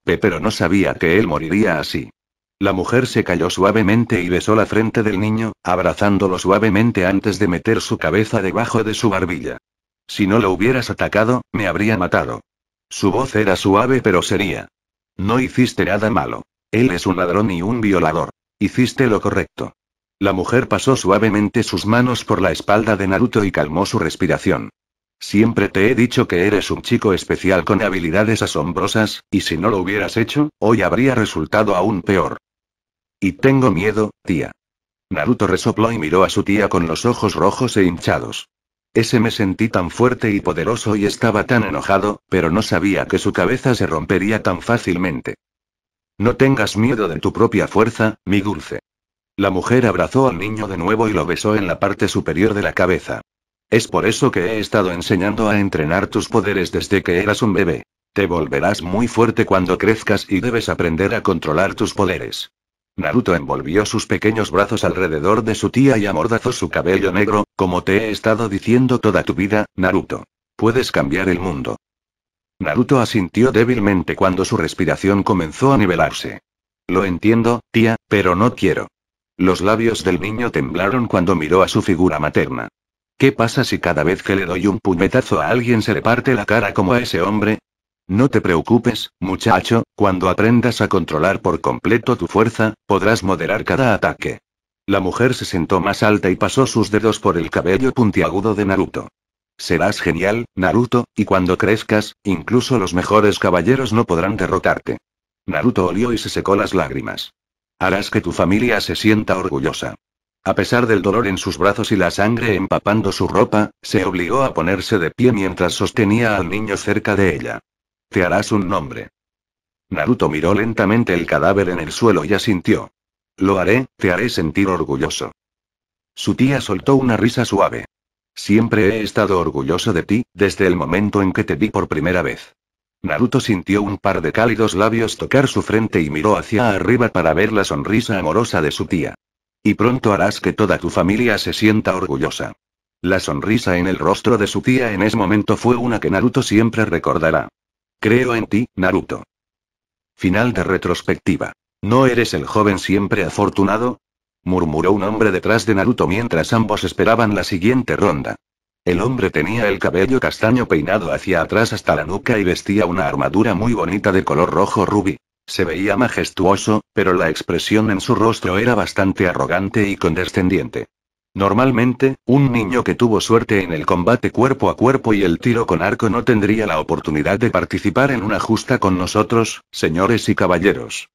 Pero no sabía que él moriría así. La mujer se calló suavemente y besó la frente del niño, abrazándolo suavemente antes de meter su cabeza debajo de su barbilla. Si no lo hubieras atacado, me habría matado. Su voz era suave pero seria. No hiciste nada malo. Él es un ladrón y un violador. Hiciste lo correcto. La mujer pasó suavemente sus manos por la espalda de Naruto y calmó su respiración. Siempre te he dicho que eres un chico especial con habilidades asombrosas, y si no lo hubieras hecho, hoy habría resultado aún peor. Y tengo miedo, tía. Naruto resopló y miró a su tía con los ojos rojos e hinchados. Ese me sentí tan fuerte y poderoso y estaba tan enojado, pero no sabía que su cabeza se rompería tan fácilmente. No tengas miedo de tu propia fuerza, mi dulce. La mujer abrazó al niño de nuevo y lo besó en la parte superior de la cabeza. Es por eso que he estado enseñando a entrenar tus poderes desde que eras un bebé. Te volverás muy fuerte cuando crezcas y debes aprender a controlar tus poderes. Naruto envolvió sus pequeños brazos alrededor de su tía y amordazó su cabello negro, como te he estado diciendo toda tu vida, Naruto. Puedes cambiar el mundo. Naruto asintió débilmente cuando su respiración comenzó a nivelarse. Lo entiendo, tía, pero no quiero. Los labios del niño temblaron cuando miró a su figura materna. ¿Qué pasa si cada vez que le doy un puñetazo a alguien se le parte la cara como a ese hombre? No te preocupes, muchacho, cuando aprendas a controlar por completo tu fuerza, podrás moderar cada ataque. La mujer se sentó más alta y pasó sus dedos por el cabello puntiagudo de Naruto. Serás genial, Naruto, y cuando crezcas, incluso los mejores caballeros no podrán derrotarte. Naruto olió y se secó las lágrimas. Harás que tu familia se sienta orgullosa. A pesar del dolor en sus brazos y la sangre empapando su ropa, se obligó a ponerse de pie mientras sostenía al niño cerca de ella. Te harás un nombre. Naruto miró lentamente el cadáver en el suelo y asintió. Lo haré, te haré sentir orgulloso. Su tía soltó una risa suave. Siempre he estado orgulloso de ti, desde el momento en que te vi por primera vez. Naruto sintió un par de cálidos labios tocar su frente y miró hacia arriba para ver la sonrisa amorosa de su tía. Y pronto harás que toda tu familia se sienta orgullosa. La sonrisa en el rostro de su tía en ese momento fue una que Naruto siempre recordará. Creo en ti, Naruto. Final de retrospectiva. ¿No eres el joven siempre afortunado? murmuró un hombre detrás de Naruto mientras ambos esperaban la siguiente ronda. El hombre tenía el cabello castaño peinado hacia atrás hasta la nuca y vestía una armadura muy bonita de color rojo rubí. Se veía majestuoso, pero la expresión en su rostro era bastante arrogante y condescendiente. Normalmente, un niño que tuvo suerte en el combate cuerpo a cuerpo y el tiro con arco no tendría la oportunidad de participar en una justa con nosotros, señores y caballeros.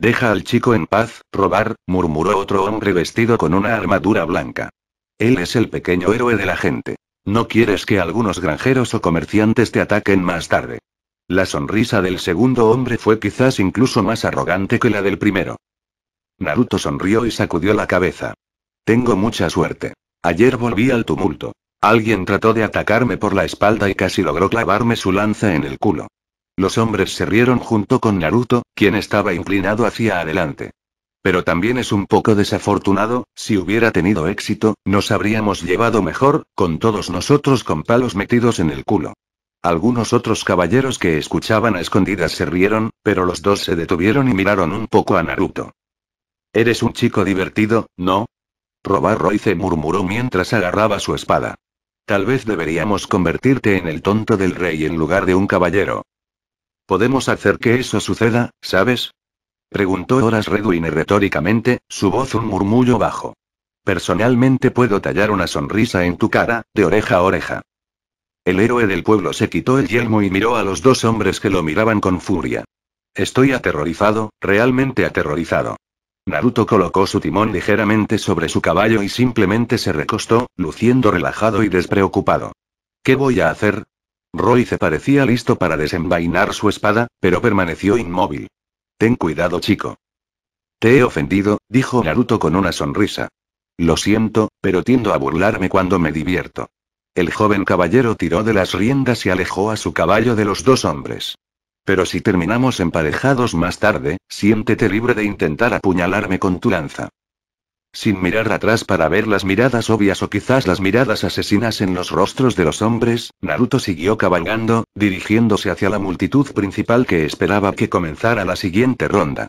Deja al chico en paz, robar, murmuró otro hombre vestido con una armadura blanca. Él es el pequeño héroe de la gente. No quieres que algunos granjeros o comerciantes te ataquen más tarde. La sonrisa del segundo hombre fue quizás incluso más arrogante que la del primero. Naruto sonrió y sacudió la cabeza. Tengo mucha suerte. Ayer volví al tumulto. Alguien trató de atacarme por la espalda y casi logró clavarme su lanza en el culo. Los hombres se rieron junto con Naruto, quien estaba inclinado hacia adelante. Pero también es un poco desafortunado, si hubiera tenido éxito, nos habríamos llevado mejor, con todos nosotros con palos metidos en el culo. Algunos otros caballeros que escuchaban a escondidas se rieron, pero los dos se detuvieron y miraron un poco a Naruto. Eres un chico divertido, ¿no? Robar Royce murmuró mientras agarraba su espada. Tal vez deberíamos convertirte en el tonto del rey en lugar de un caballero. ¿Podemos hacer que eso suceda, sabes? Preguntó Horas Redwine retóricamente, su voz un murmullo bajo. Personalmente puedo tallar una sonrisa en tu cara, de oreja a oreja. El héroe del pueblo se quitó el yelmo y miró a los dos hombres que lo miraban con furia. Estoy aterrorizado, realmente aterrorizado. Naruto colocó su timón ligeramente sobre su caballo y simplemente se recostó, luciendo relajado y despreocupado. ¿Qué voy a hacer? Roy se parecía listo para desenvainar su espada, pero permaneció inmóvil. Ten cuidado, chico. Te he ofendido, dijo Naruto con una sonrisa. Lo siento, pero tiendo a burlarme cuando me divierto. El joven caballero tiró de las riendas y alejó a su caballo de los dos hombres. Pero si terminamos emparejados más tarde, siéntete libre de intentar apuñalarme con tu lanza. Sin mirar atrás para ver las miradas obvias o quizás las miradas asesinas en los rostros de los hombres, Naruto siguió cabalgando, dirigiéndose hacia la multitud principal que esperaba que comenzara la siguiente ronda.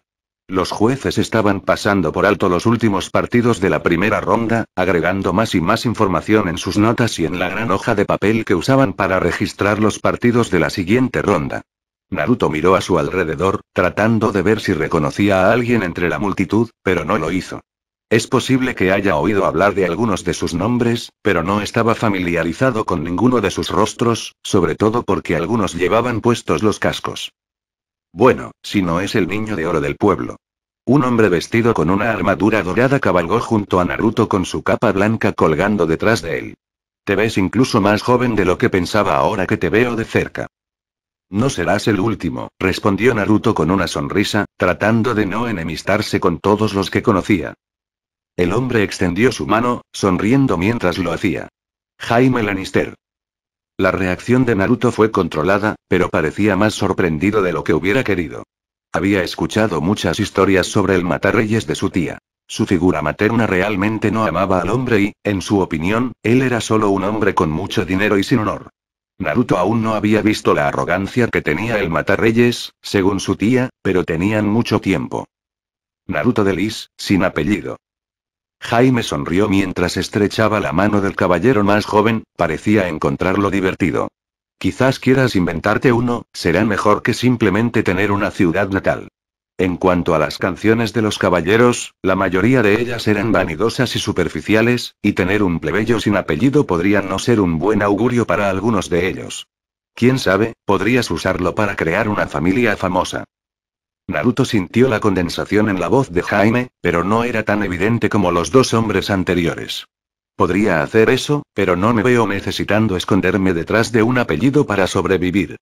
Los jueces estaban pasando por alto los últimos partidos de la primera ronda, agregando más y más información en sus notas y en la gran hoja de papel que usaban para registrar los partidos de la siguiente ronda. Naruto miró a su alrededor, tratando de ver si reconocía a alguien entre la multitud, pero no lo hizo. Es posible que haya oído hablar de algunos de sus nombres, pero no estaba familiarizado con ninguno de sus rostros, sobre todo porque algunos llevaban puestos los cascos. Bueno, si no es el niño de oro del pueblo. Un hombre vestido con una armadura dorada cabalgó junto a Naruto con su capa blanca colgando detrás de él. Te ves incluso más joven de lo que pensaba ahora que te veo de cerca. No serás el último, respondió Naruto con una sonrisa, tratando de no enemistarse con todos los que conocía. El hombre extendió su mano, sonriendo mientras lo hacía. Jaime Lannister. La reacción de Naruto fue controlada, pero parecía más sorprendido de lo que hubiera querido. Había escuchado muchas historias sobre el matarreyes de su tía. Su figura materna realmente no amaba al hombre y, en su opinión, él era solo un hombre con mucho dinero y sin honor. Naruto aún no había visto la arrogancia que tenía el matar reyes, según su tía, pero tenían mucho tiempo. Naruto de Lis, sin apellido. Jaime sonrió mientras estrechaba la mano del caballero más joven, parecía encontrarlo divertido. Quizás quieras inventarte uno, será mejor que simplemente tener una ciudad natal. En cuanto a las canciones de los caballeros, la mayoría de ellas eran vanidosas y superficiales, y tener un plebeyo sin apellido podría no ser un buen augurio para algunos de ellos. Quién sabe, podrías usarlo para crear una familia famosa. Naruto sintió la condensación en la voz de Jaime, pero no era tan evidente como los dos hombres anteriores. Podría hacer eso, pero no me veo necesitando esconderme detrás de un apellido para sobrevivir.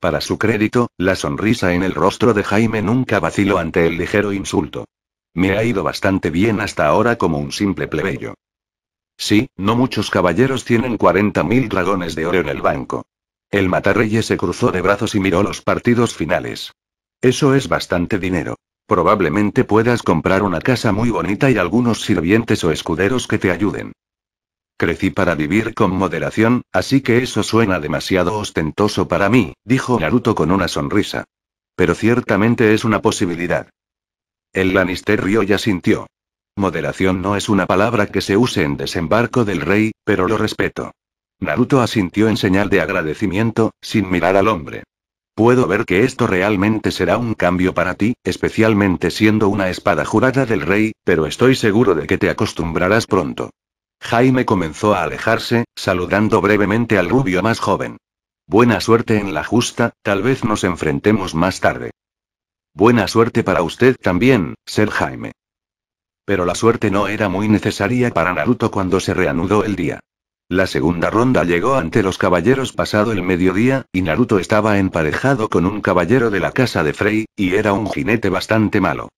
Para su crédito, la sonrisa en el rostro de Jaime nunca vaciló ante el ligero insulto. Me ha ido bastante bien hasta ahora como un simple plebeyo. Sí, no muchos caballeros tienen 40.000 dragones de oro en el banco. El matarreyes se cruzó de brazos y miró los partidos finales. Eso es bastante dinero. Probablemente puedas comprar una casa muy bonita y algunos sirvientes o escuderos que te ayuden. Crecí para vivir con moderación, así que eso suena demasiado ostentoso para mí, dijo Naruto con una sonrisa. Pero ciertamente es una posibilidad. El lanisterio rió y asintió. Moderación no es una palabra que se use en desembarco del rey, pero lo respeto. Naruto asintió en señal de agradecimiento, sin mirar al hombre. Puedo ver que esto realmente será un cambio para ti, especialmente siendo una espada jurada del rey, pero estoy seguro de que te acostumbrarás pronto. Jaime comenzó a alejarse, saludando brevemente al rubio más joven. Buena suerte en la justa, tal vez nos enfrentemos más tarde. Buena suerte para usted también, ser Jaime. Pero la suerte no era muy necesaria para Naruto cuando se reanudó el día. La segunda ronda llegó ante los caballeros pasado el mediodía, y Naruto estaba emparejado con un caballero de la casa de Frey, y era un jinete bastante malo.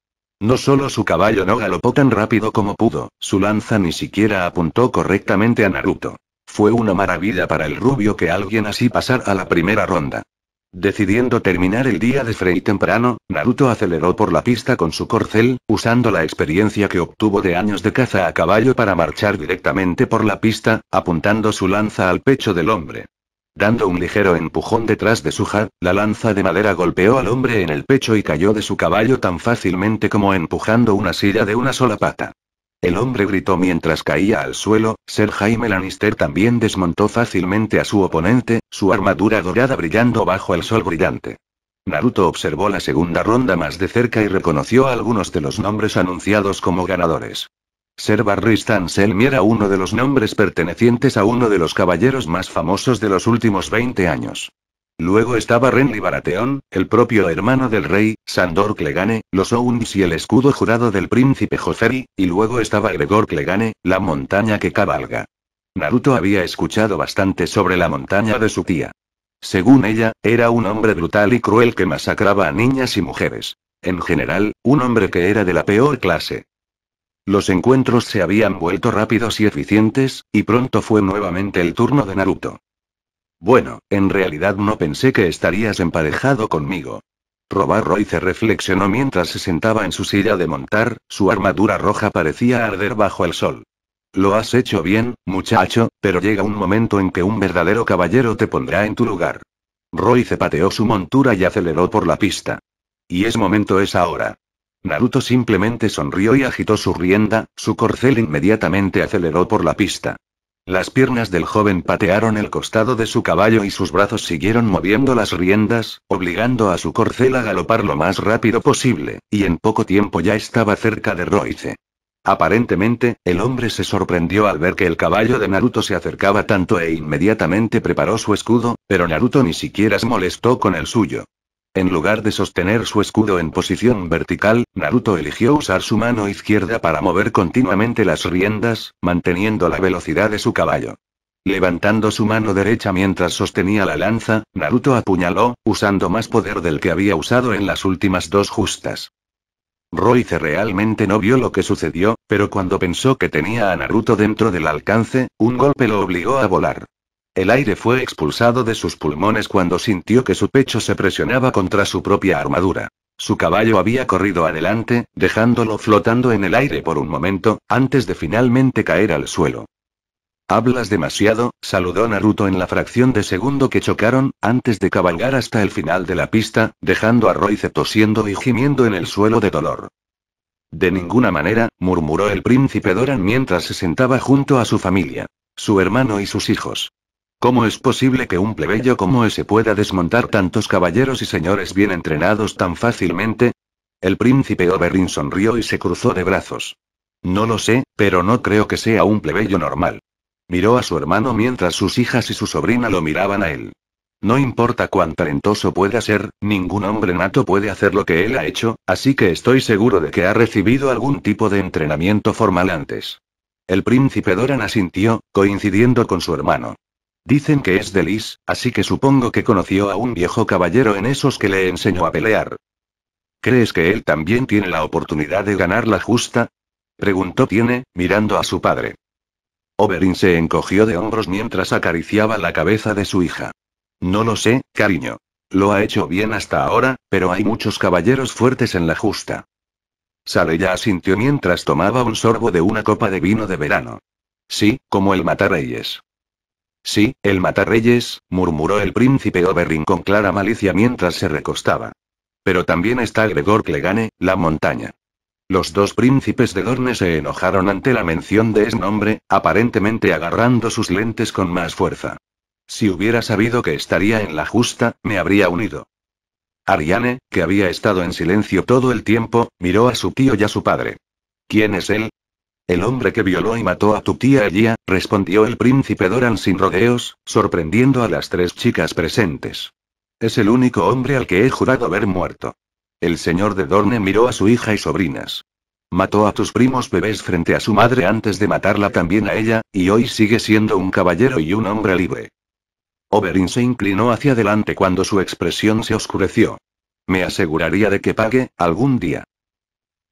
No solo su caballo no galopó tan rápido como pudo, su lanza ni siquiera apuntó correctamente a Naruto. Fue una maravilla para el rubio que alguien así pasara a la primera ronda. Decidiendo terminar el día de Frey temprano, Naruto aceleró por la pista con su corcel, usando la experiencia que obtuvo de años de caza a caballo para marchar directamente por la pista, apuntando su lanza al pecho del hombre. Dando un ligero empujón detrás de su hat, la lanza de madera golpeó al hombre en el pecho y cayó de su caballo tan fácilmente como empujando una silla de una sola pata. El hombre gritó mientras caía al suelo, Ser Jaime Lannister también desmontó fácilmente a su oponente, su armadura dorada brillando bajo el sol brillante. Naruto observó la segunda ronda más de cerca y reconoció algunos de los nombres anunciados como ganadores. Ser Barristan Anselmi era uno de los nombres pertenecientes a uno de los caballeros más famosos de los últimos 20 años. Luego estaba Renly Baratheon, el propio hermano del rey, Sandor Clegane, los Ouns y el escudo jurado del príncipe Joffrey, y luego estaba Gregor Clegane, la montaña que cabalga. Naruto había escuchado bastante sobre la montaña de su tía. Según ella, era un hombre brutal y cruel que masacraba a niñas y mujeres. En general, un hombre que era de la peor clase. Los encuentros se habían vuelto rápidos y eficientes, y pronto fue nuevamente el turno de Naruto. Bueno, en realidad no pensé que estarías emparejado conmigo. Robar Royce reflexionó mientras se sentaba en su silla de montar, su armadura roja parecía arder bajo el sol. Lo has hecho bien, muchacho, pero llega un momento en que un verdadero caballero te pondrá en tu lugar. Royce pateó su montura y aceleró por la pista. Y ese momento es ahora. Naruto simplemente sonrió y agitó su rienda, su corcel inmediatamente aceleró por la pista. Las piernas del joven patearon el costado de su caballo y sus brazos siguieron moviendo las riendas, obligando a su corcel a galopar lo más rápido posible, y en poco tiempo ya estaba cerca de Royce. Aparentemente, el hombre se sorprendió al ver que el caballo de Naruto se acercaba tanto e inmediatamente preparó su escudo, pero Naruto ni siquiera se molestó con el suyo. En lugar de sostener su escudo en posición vertical, Naruto eligió usar su mano izquierda para mover continuamente las riendas, manteniendo la velocidad de su caballo. Levantando su mano derecha mientras sostenía la lanza, Naruto apuñaló, usando más poder del que había usado en las últimas dos justas. Royce realmente no vio lo que sucedió, pero cuando pensó que tenía a Naruto dentro del alcance, un golpe lo obligó a volar. El aire fue expulsado de sus pulmones cuando sintió que su pecho se presionaba contra su propia armadura. Su caballo había corrido adelante, dejándolo flotando en el aire por un momento, antes de finalmente caer al suelo. Hablas demasiado, saludó Naruto en la fracción de segundo que chocaron, antes de cabalgar hasta el final de la pista, dejando a Royce tosiendo y gimiendo en el suelo de dolor. De ninguna manera, murmuró el príncipe Doran mientras se sentaba junto a su familia, su hermano y sus hijos. ¿Cómo es posible que un plebeyo como ese pueda desmontar tantos caballeros y señores bien entrenados tan fácilmente? El príncipe Oberyn sonrió y se cruzó de brazos. No lo sé, pero no creo que sea un plebeyo normal. Miró a su hermano mientras sus hijas y su sobrina lo miraban a él. No importa cuán talentoso pueda ser, ningún hombre nato puede hacer lo que él ha hecho, así que estoy seguro de que ha recibido algún tipo de entrenamiento formal antes. El príncipe Doran asintió, coincidiendo con su hermano. Dicen que es de así que supongo que conoció a un viejo caballero en esos que le enseñó a pelear. ¿Crees que él también tiene la oportunidad de ganar la justa? preguntó Tiene, mirando a su padre. Oberyn se encogió de hombros mientras acariciaba la cabeza de su hija. No lo sé, cariño. Lo ha hecho bien hasta ahora, pero hay muchos caballeros fuertes en la justa. ya asintió mientras tomaba un sorbo de una copa de vino de verano. Sí, como el matarreyes. Sí, el matarreyes, murmuró el príncipe Oberyn con clara malicia mientras se recostaba. Pero también está Gregor Clegane, la montaña. Los dos príncipes de Dorne se enojaron ante la mención de ese nombre, aparentemente agarrando sus lentes con más fuerza. Si hubiera sabido que estaría en la justa, me habría unido. Ariane, que había estado en silencio todo el tiempo, miró a su tío y a su padre. ¿Quién es él? El hombre que violó y mató a tu tía allí respondió el príncipe Doran sin rodeos, sorprendiendo a las tres chicas presentes. Es el único hombre al que he jurado haber muerto. El señor de Dorne miró a su hija y sobrinas. Mató a tus primos bebés frente a su madre antes de matarla también a ella, y hoy sigue siendo un caballero y un hombre libre. Oberyn se inclinó hacia adelante cuando su expresión se oscureció. Me aseguraría de que pague, algún día.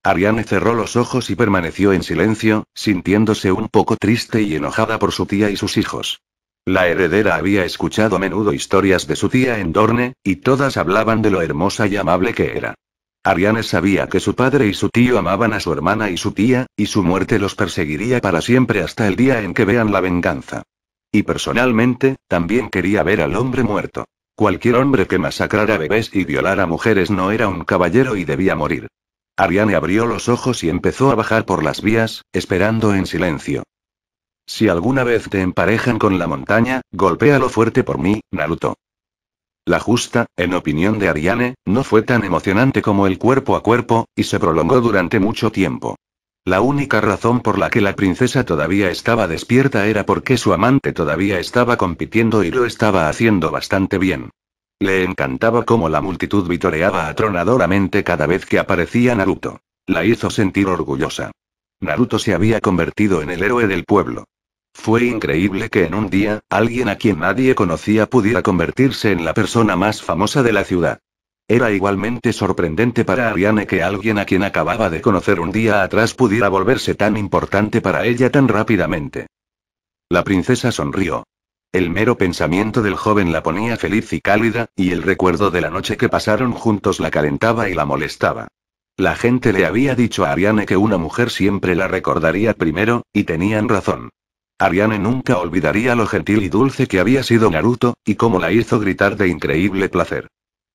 Ariane cerró los ojos y permaneció en silencio, sintiéndose un poco triste y enojada por su tía y sus hijos. La heredera había escuchado a menudo historias de su tía en Dorne, y todas hablaban de lo hermosa y amable que era. Ariane sabía que su padre y su tío amaban a su hermana y su tía, y su muerte los perseguiría para siempre hasta el día en que vean la venganza. Y personalmente, también quería ver al hombre muerto. Cualquier hombre que masacrara bebés y violara mujeres no era un caballero y debía morir. Ariane abrió los ojos y empezó a bajar por las vías, esperando en silencio. Si alguna vez te emparejan con la montaña, golpéalo fuerte por mí, Naruto. La justa, en opinión de Ariane, no fue tan emocionante como el cuerpo a cuerpo, y se prolongó durante mucho tiempo. La única razón por la que la princesa todavía estaba despierta era porque su amante todavía estaba compitiendo y lo estaba haciendo bastante bien. Le encantaba cómo la multitud vitoreaba atronadoramente cada vez que aparecía Naruto. La hizo sentir orgullosa. Naruto se había convertido en el héroe del pueblo. Fue increíble que en un día, alguien a quien nadie conocía pudiera convertirse en la persona más famosa de la ciudad. Era igualmente sorprendente para Ariane que alguien a quien acababa de conocer un día atrás pudiera volverse tan importante para ella tan rápidamente. La princesa sonrió. El mero pensamiento del joven la ponía feliz y cálida, y el recuerdo de la noche que pasaron juntos la calentaba y la molestaba. La gente le había dicho a Ariane que una mujer siempre la recordaría primero, y tenían razón. Ariane nunca olvidaría lo gentil y dulce que había sido Naruto, y cómo la hizo gritar de increíble placer.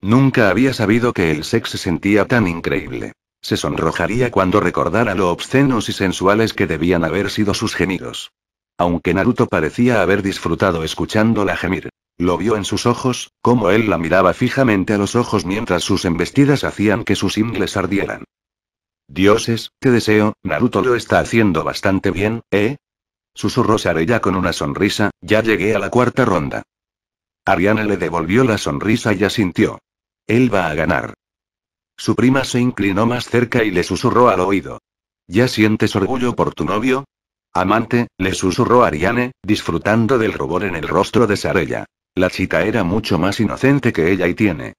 Nunca había sabido que el sex se sentía tan increíble. Se sonrojaría cuando recordara lo obscenos y sensuales que debían haber sido sus gemidos. Aunque Naruto parecía haber disfrutado escuchándola gemir. Lo vio en sus ojos, como él la miraba fijamente a los ojos mientras sus embestidas hacían que sus ingles ardieran. Dioses, te deseo, Naruto lo está haciendo bastante bien, ¿eh? Susurró Sarella con una sonrisa, ya llegué a la cuarta ronda. Ariana le devolvió la sonrisa y asintió. Él va a ganar. Su prima se inclinó más cerca y le susurró al oído. ¿Ya sientes orgullo por tu novio? Amante, le susurró Ariane, disfrutando del rubor en el rostro de Sarella. La chica era mucho más inocente que ella y tiene.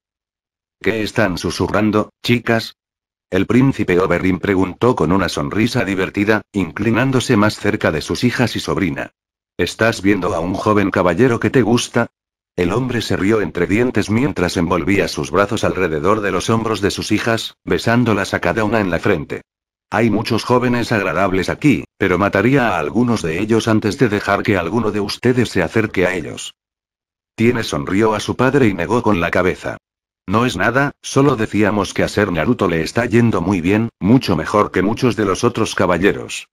¿Qué están susurrando, chicas? El príncipe Oberyn preguntó con una sonrisa divertida, inclinándose más cerca de sus hijas y sobrina. ¿Estás viendo a un joven caballero que te gusta? El hombre se rió entre dientes mientras envolvía sus brazos alrededor de los hombros de sus hijas, besándolas a cada una en la frente. Hay muchos jóvenes agradables aquí, pero mataría a algunos de ellos antes de dejar que alguno de ustedes se acerque a ellos. Tiene sonrió a su padre y negó con la cabeza. No es nada, solo decíamos que a ser Naruto le está yendo muy bien, mucho mejor que muchos de los otros caballeros.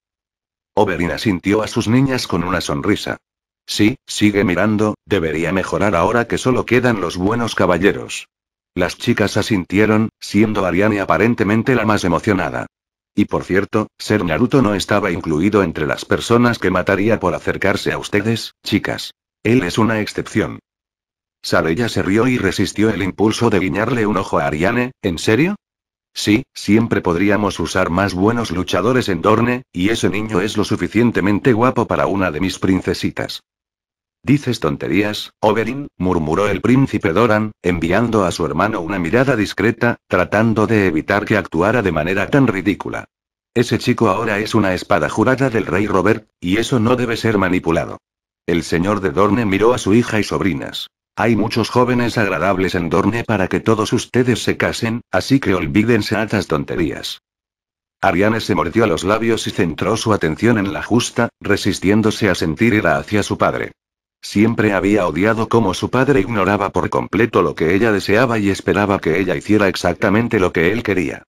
Oberyn asintió a sus niñas con una sonrisa. Sí, sigue mirando, debería mejorar ahora que solo quedan los buenos caballeros. Las chicas asintieron, siendo Ariane aparentemente la más emocionada. Y por cierto, ser Naruto no estaba incluido entre las personas que mataría por acercarse a ustedes, chicas. Él es una excepción. Sareya se rió y resistió el impulso de guiñarle un ojo a Ariane, ¿en serio? Sí, siempre podríamos usar más buenos luchadores en Dorne, y ese niño es lo suficientemente guapo para una de mis princesitas. Dices tonterías, Oberyn, murmuró el príncipe Doran, enviando a su hermano una mirada discreta, tratando de evitar que actuara de manera tan ridícula. Ese chico ahora es una espada jurada del rey Robert, y eso no debe ser manipulado. El señor de Dorne miró a su hija y sobrinas. Hay muchos jóvenes agradables en Dorne para que todos ustedes se casen, así que olvídense a estas tonterías. Ariane se mordió los labios y centró su atención en la justa, resistiéndose a sentir ira hacia su padre. Siempre había odiado cómo su padre ignoraba por completo lo que ella deseaba y esperaba que ella hiciera exactamente lo que él quería.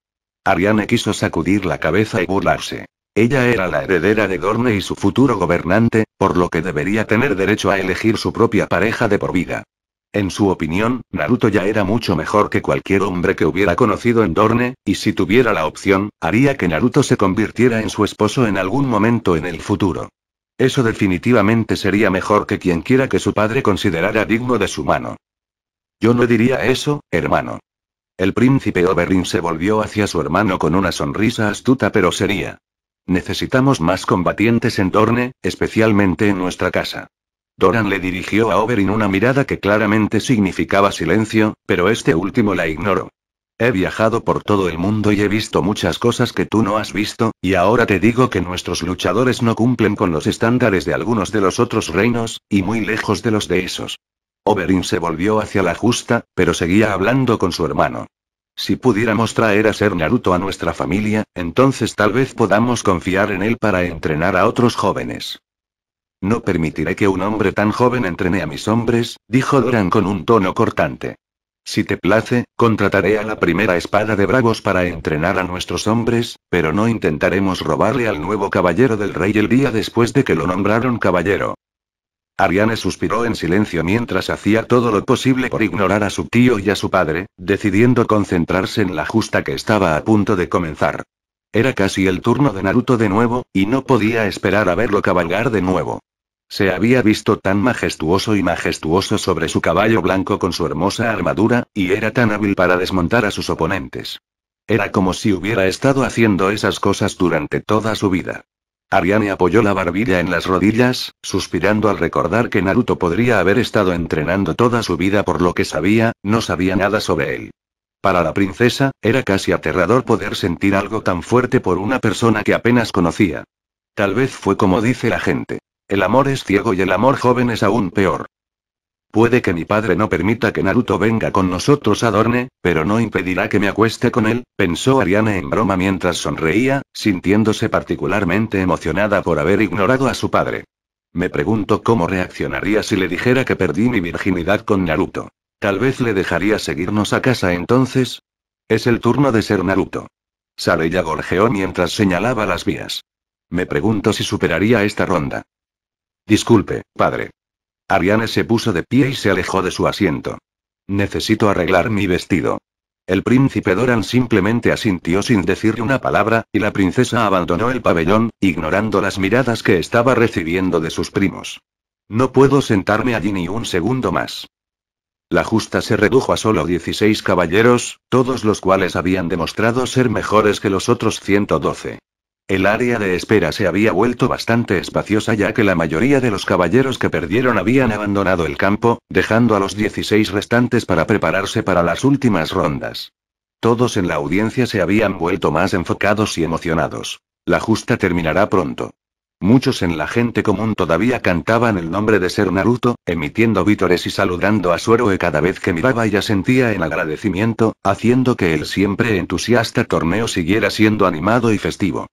Ariane quiso sacudir la cabeza y burlarse. Ella era la heredera de Dorne y su futuro gobernante, por lo que debería tener derecho a elegir su propia pareja de por vida. En su opinión, Naruto ya era mucho mejor que cualquier hombre que hubiera conocido en Dorne, y si tuviera la opción, haría que Naruto se convirtiera en su esposo en algún momento en el futuro. Eso definitivamente sería mejor que quien quiera que su padre considerara digno de su mano. Yo no diría eso, hermano. El príncipe Oberyn se volvió hacia su hermano con una sonrisa astuta pero seria. Necesitamos más combatientes en Dorne, especialmente en nuestra casa. Doran le dirigió a Oberyn una mirada que claramente significaba silencio, pero este último la ignoró. He viajado por todo el mundo y he visto muchas cosas que tú no has visto, y ahora te digo que nuestros luchadores no cumplen con los estándares de algunos de los otros reinos, y muy lejos de los de esos. Oberyn se volvió hacia la justa, pero seguía hablando con su hermano. Si pudiéramos traer a ser Naruto a nuestra familia, entonces tal vez podamos confiar en él para entrenar a otros jóvenes. No permitiré que un hombre tan joven entrene a mis hombres, dijo Doran con un tono cortante. Si te place, contrataré a la primera espada de bravos para entrenar a nuestros hombres, pero no intentaremos robarle al nuevo caballero del rey el día después de que lo nombraron caballero. Ariane suspiró en silencio mientras hacía todo lo posible por ignorar a su tío y a su padre, decidiendo concentrarse en la justa que estaba a punto de comenzar. Era casi el turno de Naruto de nuevo, y no podía esperar a verlo cabalgar de nuevo. Se había visto tan majestuoso y majestuoso sobre su caballo blanco con su hermosa armadura, y era tan hábil para desmontar a sus oponentes. Era como si hubiera estado haciendo esas cosas durante toda su vida. Ariane apoyó la barbilla en las rodillas, suspirando al recordar que Naruto podría haber estado entrenando toda su vida por lo que sabía, no sabía nada sobre él. Para la princesa, era casi aterrador poder sentir algo tan fuerte por una persona que apenas conocía. Tal vez fue como dice la gente. El amor es ciego y el amor joven es aún peor. Puede que mi padre no permita que Naruto venga con nosotros a Dorne, pero no impedirá que me acueste con él, pensó Ariane en broma mientras sonreía, sintiéndose particularmente emocionada por haber ignorado a su padre. Me pregunto cómo reaccionaría si le dijera que perdí mi virginidad con Naruto. Tal vez le dejaría seguirnos a casa entonces. Es el turno de ser Naruto. Sarella gorjeó mientras señalaba las vías. Me pregunto si superaría esta ronda. Disculpe, padre. Ariane se puso de pie y se alejó de su asiento. Necesito arreglar mi vestido. El príncipe Doran simplemente asintió sin decir una palabra, y la princesa abandonó el pabellón, ignorando las miradas que estaba recibiendo de sus primos. No puedo sentarme allí ni un segundo más. La justa se redujo a solo 16 caballeros, todos los cuales habían demostrado ser mejores que los otros 112. El área de espera se había vuelto bastante espaciosa ya que la mayoría de los caballeros que perdieron habían abandonado el campo, dejando a los 16 restantes para prepararse para las últimas rondas. Todos en la audiencia se habían vuelto más enfocados y emocionados. La justa terminará pronto. Muchos en la gente común todavía cantaban el nombre de ser Naruto, emitiendo vítores y saludando a héroe cada vez que miraba y sentía en agradecimiento, haciendo que el siempre entusiasta torneo siguiera siendo animado y festivo.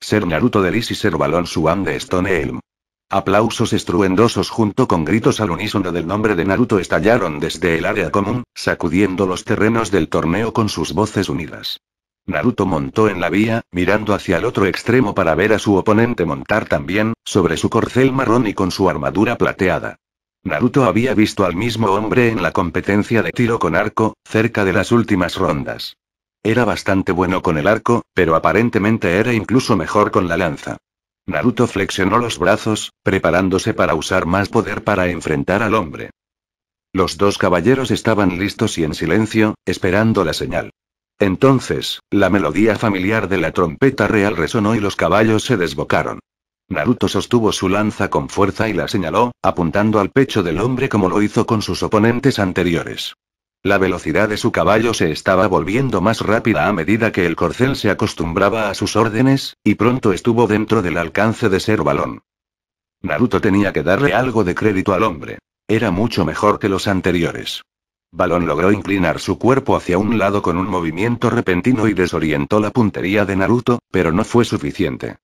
Ser Naruto de Liz y ser Balón Swan de Stone Elm. Aplausos estruendosos junto con gritos al unísono del nombre de Naruto estallaron desde el área común, sacudiendo los terrenos del torneo con sus voces unidas. Naruto montó en la vía, mirando hacia el otro extremo para ver a su oponente montar también, sobre su corcel marrón y con su armadura plateada. Naruto había visto al mismo hombre en la competencia de tiro con arco, cerca de las últimas rondas. Era bastante bueno con el arco, pero aparentemente era incluso mejor con la lanza. Naruto flexionó los brazos, preparándose para usar más poder para enfrentar al hombre. Los dos caballeros estaban listos y en silencio, esperando la señal. Entonces, la melodía familiar de la trompeta real resonó y los caballos se desbocaron. Naruto sostuvo su lanza con fuerza y la señaló, apuntando al pecho del hombre como lo hizo con sus oponentes anteriores. La velocidad de su caballo se estaba volviendo más rápida a medida que el corcel se acostumbraba a sus órdenes, y pronto estuvo dentro del alcance de ser balón. Naruto tenía que darle algo de crédito al hombre. Era mucho mejor que los anteriores. Balón logró inclinar su cuerpo hacia un lado con un movimiento repentino y desorientó la puntería de Naruto, pero no fue suficiente.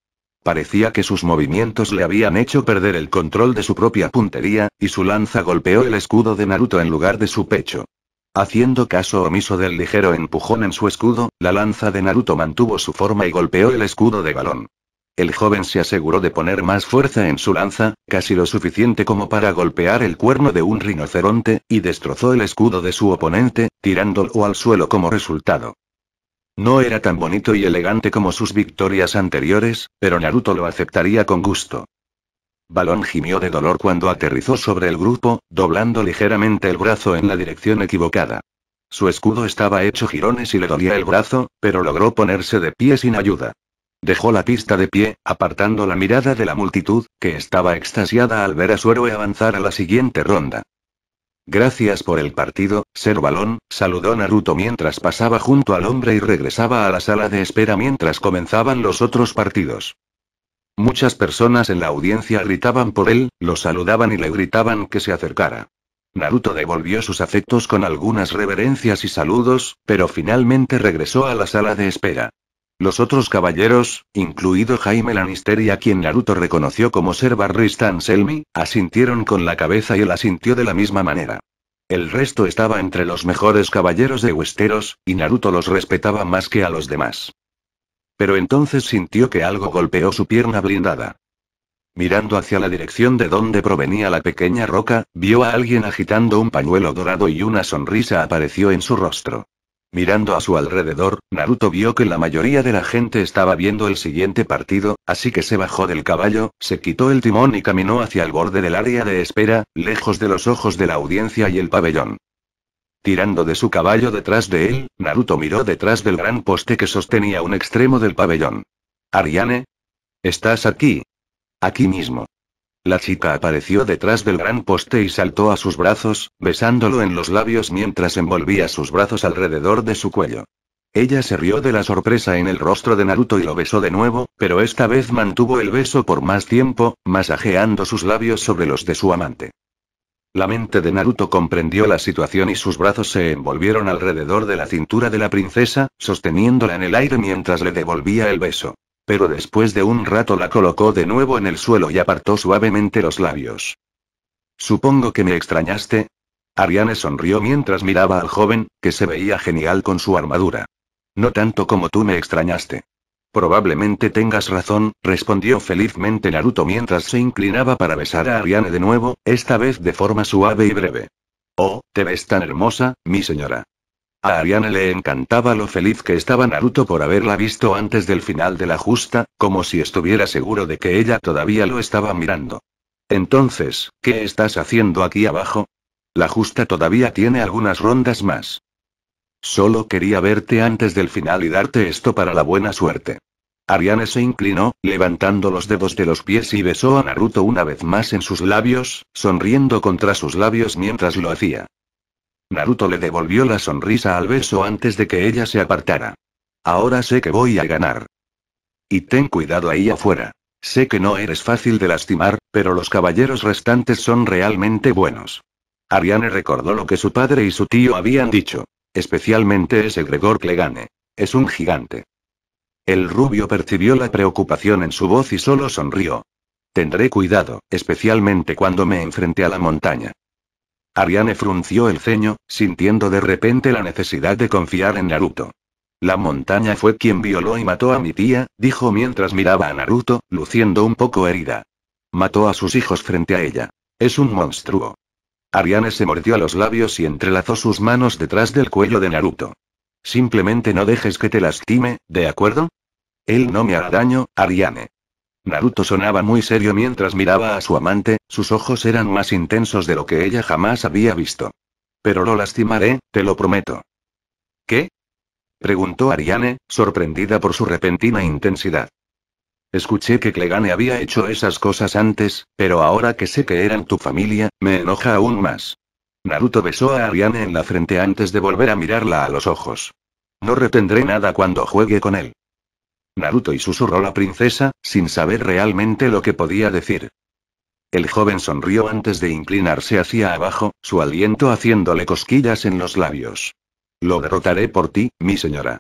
Parecía que sus movimientos le habían hecho perder el control de su propia puntería, y su lanza golpeó el escudo de Naruto en lugar de su pecho. Haciendo caso omiso del ligero empujón en su escudo, la lanza de Naruto mantuvo su forma y golpeó el escudo de balón. El joven se aseguró de poner más fuerza en su lanza, casi lo suficiente como para golpear el cuerno de un rinoceronte, y destrozó el escudo de su oponente, tirándolo al suelo como resultado. No era tan bonito y elegante como sus victorias anteriores, pero Naruto lo aceptaría con gusto. Balón gimió de dolor cuando aterrizó sobre el grupo, doblando ligeramente el brazo en la dirección equivocada. Su escudo estaba hecho jirones y le dolía el brazo, pero logró ponerse de pie sin ayuda. Dejó la pista de pie, apartando la mirada de la multitud, que estaba extasiada al ver a su héroe avanzar a la siguiente ronda. Gracias por el partido, ser balón, saludó Naruto mientras pasaba junto al hombre y regresaba a la sala de espera mientras comenzaban los otros partidos. Muchas personas en la audiencia gritaban por él, lo saludaban y le gritaban que se acercara. Naruto devolvió sus afectos con algunas reverencias y saludos, pero finalmente regresó a la sala de espera. Los otros caballeros, incluido Jaime Lannister y a quien Naruto reconoció como ser Barristan Selmy, asintieron con la cabeza y él asintió de la misma manera. El resto estaba entre los mejores caballeros de Westeros, y Naruto los respetaba más que a los demás pero entonces sintió que algo golpeó su pierna blindada. Mirando hacia la dirección de donde provenía la pequeña roca, vio a alguien agitando un pañuelo dorado y una sonrisa apareció en su rostro. Mirando a su alrededor, Naruto vio que la mayoría de la gente estaba viendo el siguiente partido, así que se bajó del caballo, se quitó el timón y caminó hacia el borde del área de espera, lejos de los ojos de la audiencia y el pabellón. Tirando de su caballo detrás de él, Naruto miró detrás del gran poste que sostenía un extremo del pabellón. Ariane. ¿Estás aquí? Aquí mismo. La chica apareció detrás del gran poste y saltó a sus brazos, besándolo en los labios mientras envolvía sus brazos alrededor de su cuello. Ella se rió de la sorpresa en el rostro de Naruto y lo besó de nuevo, pero esta vez mantuvo el beso por más tiempo, masajeando sus labios sobre los de su amante. La mente de Naruto comprendió la situación y sus brazos se envolvieron alrededor de la cintura de la princesa, sosteniéndola en el aire mientras le devolvía el beso. Pero después de un rato la colocó de nuevo en el suelo y apartó suavemente los labios. Supongo que me extrañaste. Ariane sonrió mientras miraba al joven, que se veía genial con su armadura. No tanto como tú me extrañaste. Probablemente tengas razón, respondió felizmente Naruto mientras se inclinaba para besar a Ariane de nuevo, esta vez de forma suave y breve. Oh, te ves tan hermosa, mi señora. A Ariane le encantaba lo feliz que estaba Naruto por haberla visto antes del final de la justa, como si estuviera seguro de que ella todavía lo estaba mirando. Entonces, ¿qué estás haciendo aquí abajo? La justa todavía tiene algunas rondas más. Solo quería verte antes del final y darte esto para la buena suerte. Ariane se inclinó, levantando los dedos de los pies y besó a Naruto una vez más en sus labios, sonriendo contra sus labios mientras lo hacía. Naruto le devolvió la sonrisa al beso antes de que ella se apartara. Ahora sé que voy a ganar. Y ten cuidado ahí afuera. Sé que no eres fácil de lastimar, pero los caballeros restantes son realmente buenos. Ariane recordó lo que su padre y su tío habían dicho. Especialmente ese Gregor Clegane. Es un gigante. El rubio percibió la preocupación en su voz y solo sonrió. Tendré cuidado, especialmente cuando me enfrente a la montaña. Ariane frunció el ceño, sintiendo de repente la necesidad de confiar en Naruto. La montaña fue quien violó y mató a mi tía, dijo mientras miraba a Naruto, luciendo un poco herida. Mató a sus hijos frente a ella. Es un monstruo. Ariane se mordió a los labios y entrelazó sus manos detrás del cuello de Naruto. Simplemente no dejes que te lastime, ¿de acuerdo? Él no me hará daño, Ariane. Naruto sonaba muy serio mientras miraba a su amante, sus ojos eran más intensos de lo que ella jamás había visto. Pero lo lastimaré, te lo prometo. ¿Qué? preguntó Ariane, sorprendida por su repentina intensidad. Escuché que Clegane había hecho esas cosas antes, pero ahora que sé que eran tu familia, me enoja aún más. Naruto besó a Ariane en la frente antes de volver a mirarla a los ojos. No retendré nada cuando juegue con él. Naruto y susurró la princesa, sin saber realmente lo que podía decir. El joven sonrió antes de inclinarse hacia abajo, su aliento haciéndole cosquillas en los labios. Lo derrotaré por ti, mi señora.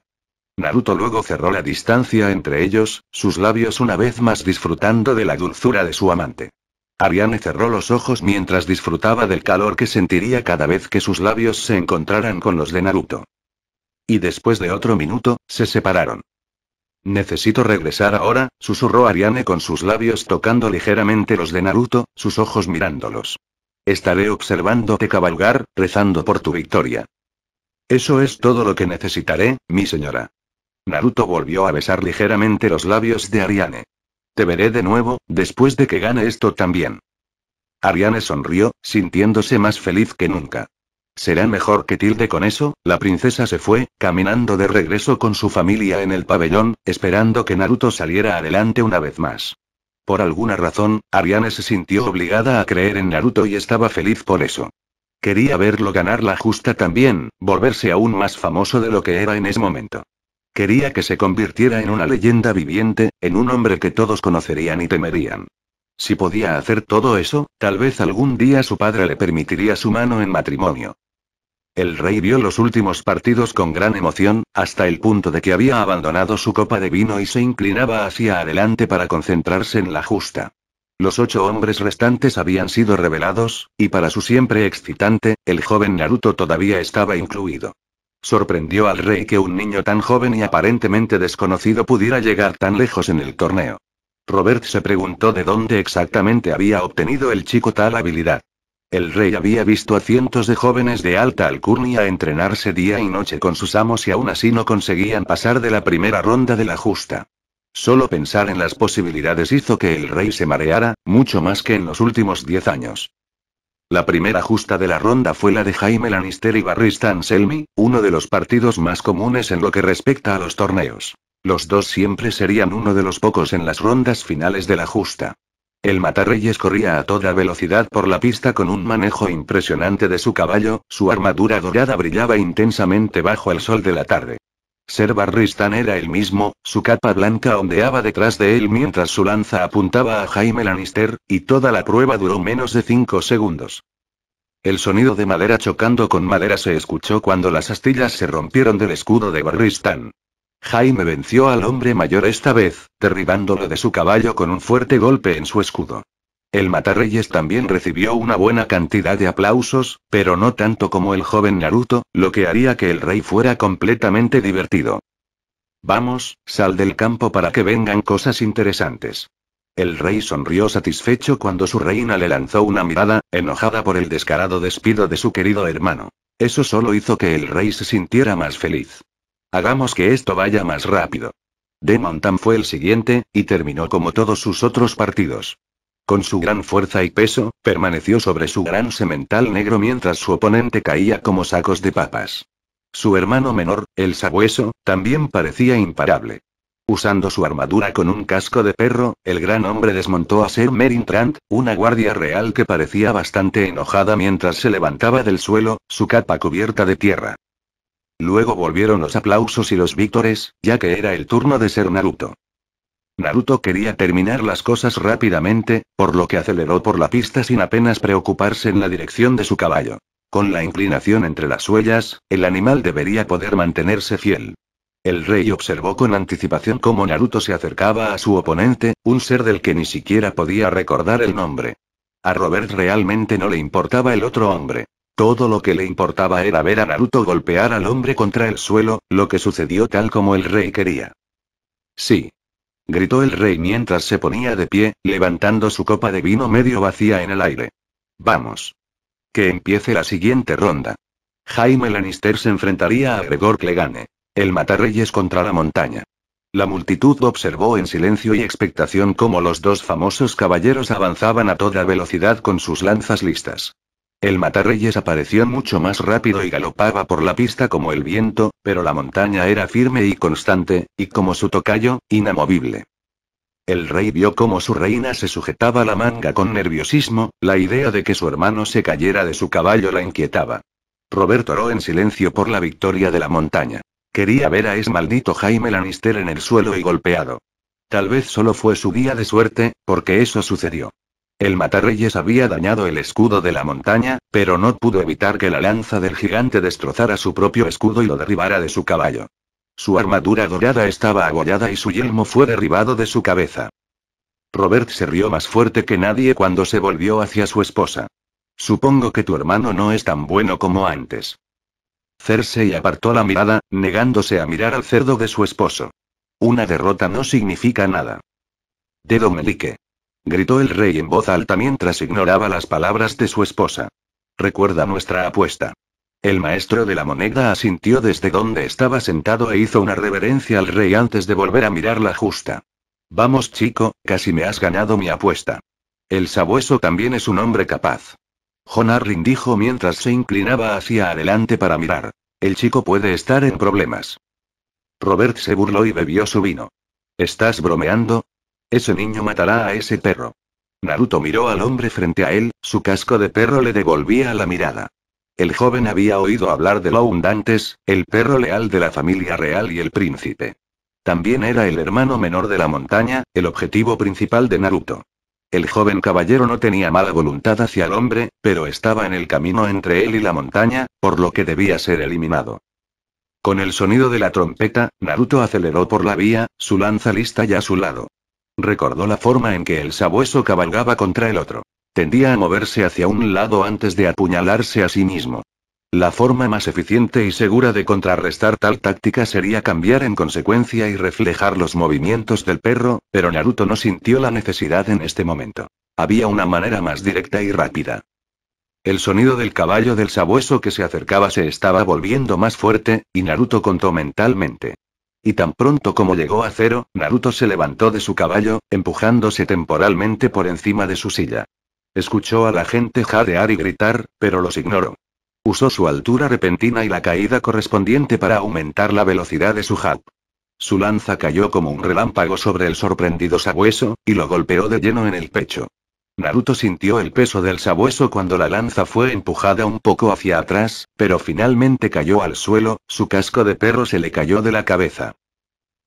Naruto luego cerró la distancia entre ellos, sus labios una vez más disfrutando de la dulzura de su amante. Ariane cerró los ojos mientras disfrutaba del calor que sentiría cada vez que sus labios se encontraran con los de Naruto. Y después de otro minuto, se separaron. Necesito regresar ahora, susurró Ariane con sus labios tocando ligeramente los de Naruto, sus ojos mirándolos. Estaré observándote cabalgar, rezando por tu victoria. Eso es todo lo que necesitaré, mi señora. Naruto volvió a besar ligeramente los labios de Ariane. Te veré de nuevo, después de que gane esto también. Ariane sonrió, sintiéndose más feliz que nunca. Será mejor que tilde con eso, la princesa se fue, caminando de regreso con su familia en el pabellón, esperando que Naruto saliera adelante una vez más. Por alguna razón, Ariane se sintió obligada a creer en Naruto y estaba feliz por eso. Quería verlo ganar la justa también, volverse aún más famoso de lo que era en ese momento. Quería que se convirtiera en una leyenda viviente, en un hombre que todos conocerían y temerían. Si podía hacer todo eso, tal vez algún día su padre le permitiría su mano en matrimonio. El rey vio los últimos partidos con gran emoción, hasta el punto de que había abandonado su copa de vino y se inclinaba hacia adelante para concentrarse en la justa. Los ocho hombres restantes habían sido revelados, y para su siempre excitante, el joven Naruto todavía estaba incluido. Sorprendió al rey que un niño tan joven y aparentemente desconocido pudiera llegar tan lejos en el torneo. Robert se preguntó de dónde exactamente había obtenido el chico tal habilidad. El rey había visto a cientos de jóvenes de alta alcurnia entrenarse día y noche con sus amos y aún así no conseguían pasar de la primera ronda de la justa. Solo pensar en las posibilidades hizo que el rey se mareara, mucho más que en los últimos diez años. La primera justa de la ronda fue la de Jaime Lannister y Barrista Anselmi, uno de los partidos más comunes en lo que respecta a los torneos. Los dos siempre serían uno de los pocos en las rondas finales de la justa. El Matarreyes corría a toda velocidad por la pista con un manejo impresionante de su caballo, su armadura dorada brillaba intensamente bajo el sol de la tarde. Ser Barristan era el mismo, su capa blanca ondeaba detrás de él mientras su lanza apuntaba a Jaime Lannister, y toda la prueba duró menos de cinco segundos. El sonido de madera chocando con madera se escuchó cuando las astillas se rompieron del escudo de Barristan. Jaime venció al hombre mayor esta vez, derribándolo de su caballo con un fuerte golpe en su escudo. El Matarreyes también recibió una buena cantidad de aplausos, pero no tanto como el joven Naruto, lo que haría que el rey fuera completamente divertido. Vamos, sal del campo para que vengan cosas interesantes. El rey sonrió satisfecho cuando su reina le lanzó una mirada, enojada por el descarado despido de su querido hermano. Eso solo hizo que el rey se sintiera más feliz. Hagamos que esto vaya más rápido. The Mountain fue el siguiente, y terminó como todos sus otros partidos con su gran fuerza y peso, permaneció sobre su gran semental negro mientras su oponente caía como sacos de papas. Su hermano menor, el sabueso, también parecía imparable. Usando su armadura con un casco de perro, el gran hombre desmontó a Ser Merin Trant, una guardia real que parecía bastante enojada mientras se levantaba del suelo, su capa cubierta de tierra. Luego volvieron los aplausos y los víctores, ya que era el turno de ser Naruto. Naruto quería terminar las cosas rápidamente, por lo que aceleró por la pista sin apenas preocuparse en la dirección de su caballo. Con la inclinación entre las huellas, el animal debería poder mantenerse fiel. El rey observó con anticipación cómo Naruto se acercaba a su oponente, un ser del que ni siquiera podía recordar el nombre. A Robert realmente no le importaba el otro hombre. Todo lo que le importaba era ver a Naruto golpear al hombre contra el suelo, lo que sucedió tal como el rey quería. Sí, gritó el rey mientras se ponía de pie, levantando su copa de vino medio vacía en el aire. Vamos. Que empiece la siguiente ronda. Jaime Lannister se enfrentaría a Gregor Clegane. El matarreyes contra la montaña. La multitud observó en silencio y expectación cómo los dos famosos caballeros avanzaban a toda velocidad con sus lanzas listas. El matarreyes apareció mucho más rápido y galopaba por la pista como el viento, pero la montaña era firme y constante, y como su tocayo, inamovible. El rey vio cómo su reina se sujetaba la manga con nerviosismo, la idea de que su hermano se cayera de su caballo la inquietaba. Roberto oró en silencio por la victoria de la montaña. Quería ver a ese maldito Jaime Lannister en el suelo y golpeado. Tal vez solo fue su día de suerte, porque eso sucedió. El matarreyes había dañado el escudo de la montaña, pero no pudo evitar que la lanza del gigante destrozara su propio escudo y lo derribara de su caballo. Su armadura dorada estaba agollada y su yelmo fue derribado de su cabeza. Robert se rió más fuerte que nadie cuando se volvió hacia su esposa. Supongo que tu hermano no es tan bueno como antes. Cersei apartó la mirada, negándose a mirar al cerdo de su esposo. Una derrota no significa nada. Dedo Melique gritó el rey en voz alta mientras ignoraba las palabras de su esposa. Recuerda nuestra apuesta. El maestro de la moneda asintió desde donde estaba sentado e hizo una reverencia al rey antes de volver a mirar la justa. Vamos chico, casi me has ganado mi apuesta. El sabueso también es un hombre capaz. Jonar dijo mientras se inclinaba hacia adelante para mirar. El chico puede estar en problemas. Robert se burló y bebió su vino. ¿Estás bromeando? Ese niño matará a ese perro. Naruto miró al hombre frente a él, su casco de perro le devolvía la mirada. El joven había oído hablar de lo antes, el perro leal de la familia real y el príncipe. También era el hermano menor de la montaña, el objetivo principal de Naruto. El joven caballero no tenía mala voluntad hacia el hombre, pero estaba en el camino entre él y la montaña, por lo que debía ser eliminado. Con el sonido de la trompeta, Naruto aceleró por la vía, su lanza lista ya a su lado. Recordó la forma en que el sabueso cabalgaba contra el otro. Tendía a moverse hacia un lado antes de apuñalarse a sí mismo. La forma más eficiente y segura de contrarrestar tal táctica sería cambiar en consecuencia y reflejar los movimientos del perro, pero Naruto no sintió la necesidad en este momento. Había una manera más directa y rápida. El sonido del caballo del sabueso que se acercaba se estaba volviendo más fuerte, y Naruto contó mentalmente. Y tan pronto como llegó a cero, Naruto se levantó de su caballo, empujándose temporalmente por encima de su silla. Escuchó a la gente jadear y gritar, pero los ignoró. Usó su altura repentina y la caída correspondiente para aumentar la velocidad de su jab. Su lanza cayó como un relámpago sobre el sorprendido sabueso, y lo golpeó de lleno en el pecho. Naruto sintió el peso del sabueso cuando la lanza fue empujada un poco hacia atrás, pero finalmente cayó al suelo, su casco de perro se le cayó de la cabeza.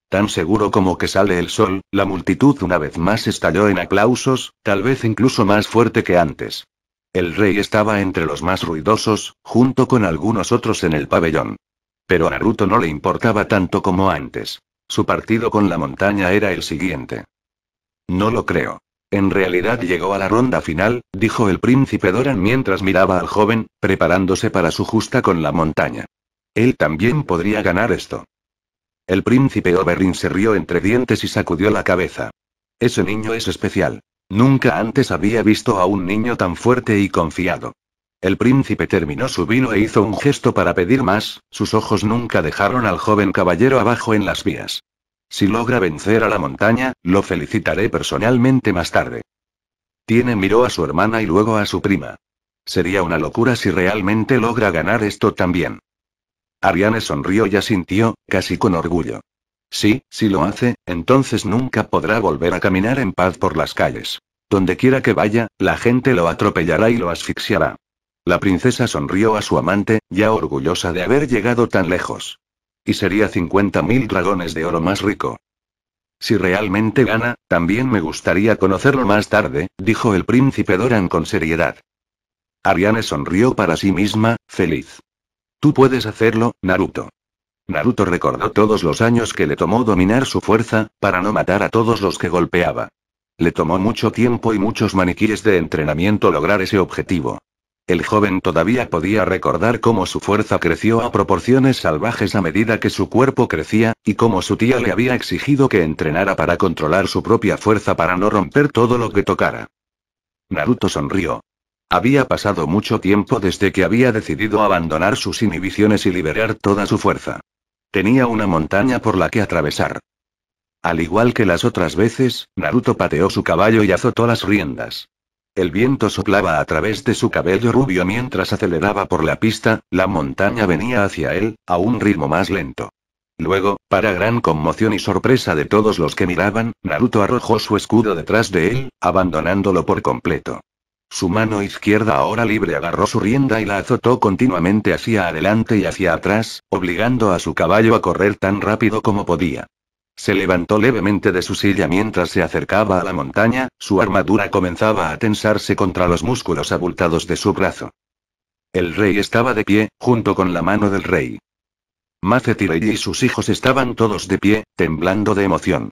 Tan seguro como que sale el sol, la multitud una vez más estalló en aplausos, tal vez incluso más fuerte que antes. El rey estaba entre los más ruidosos, junto con algunos otros en el pabellón. Pero a Naruto no le importaba tanto como antes. Su partido con la montaña era el siguiente. No lo creo. En realidad llegó a la ronda final, dijo el príncipe Doran mientras miraba al joven, preparándose para su justa con la montaña. Él también podría ganar esto. El príncipe Oberyn se rió entre dientes y sacudió la cabeza. Ese niño es especial. Nunca antes había visto a un niño tan fuerte y confiado. El príncipe terminó su vino e hizo un gesto para pedir más, sus ojos nunca dejaron al joven caballero abajo en las vías. Si logra vencer a la montaña, lo felicitaré personalmente más tarde. Tiene miró a su hermana y luego a su prima. Sería una locura si realmente logra ganar esto también. Ariane sonrió y asintió, casi con orgullo. Sí, si lo hace, entonces nunca podrá volver a caminar en paz por las calles. Donde quiera que vaya, la gente lo atropellará y lo asfixiará. La princesa sonrió a su amante, ya orgullosa de haber llegado tan lejos. Y sería 50.000 dragones de oro más rico. Si realmente gana, también me gustaría conocerlo más tarde, dijo el príncipe Doran con seriedad. Ariane sonrió para sí misma, feliz. Tú puedes hacerlo, Naruto. Naruto recordó todos los años que le tomó dominar su fuerza, para no matar a todos los que golpeaba. Le tomó mucho tiempo y muchos maniquíes de entrenamiento lograr ese objetivo. El joven todavía podía recordar cómo su fuerza creció a proporciones salvajes a medida que su cuerpo crecía, y cómo su tía le había exigido que entrenara para controlar su propia fuerza para no romper todo lo que tocara. Naruto sonrió. Había pasado mucho tiempo desde que había decidido abandonar sus inhibiciones y liberar toda su fuerza. Tenía una montaña por la que atravesar. Al igual que las otras veces, Naruto pateó su caballo y azotó las riendas. El viento soplaba a través de su cabello rubio mientras aceleraba por la pista, la montaña venía hacia él, a un ritmo más lento. Luego, para gran conmoción y sorpresa de todos los que miraban, Naruto arrojó su escudo detrás de él, abandonándolo por completo. Su mano izquierda ahora libre agarró su rienda y la azotó continuamente hacia adelante y hacia atrás, obligando a su caballo a correr tan rápido como podía. Se levantó levemente de su silla mientras se acercaba a la montaña, su armadura comenzaba a tensarse contra los músculos abultados de su brazo. El rey estaba de pie, junto con la mano del rey. Macetirey y sus hijos estaban todos de pie, temblando de emoción.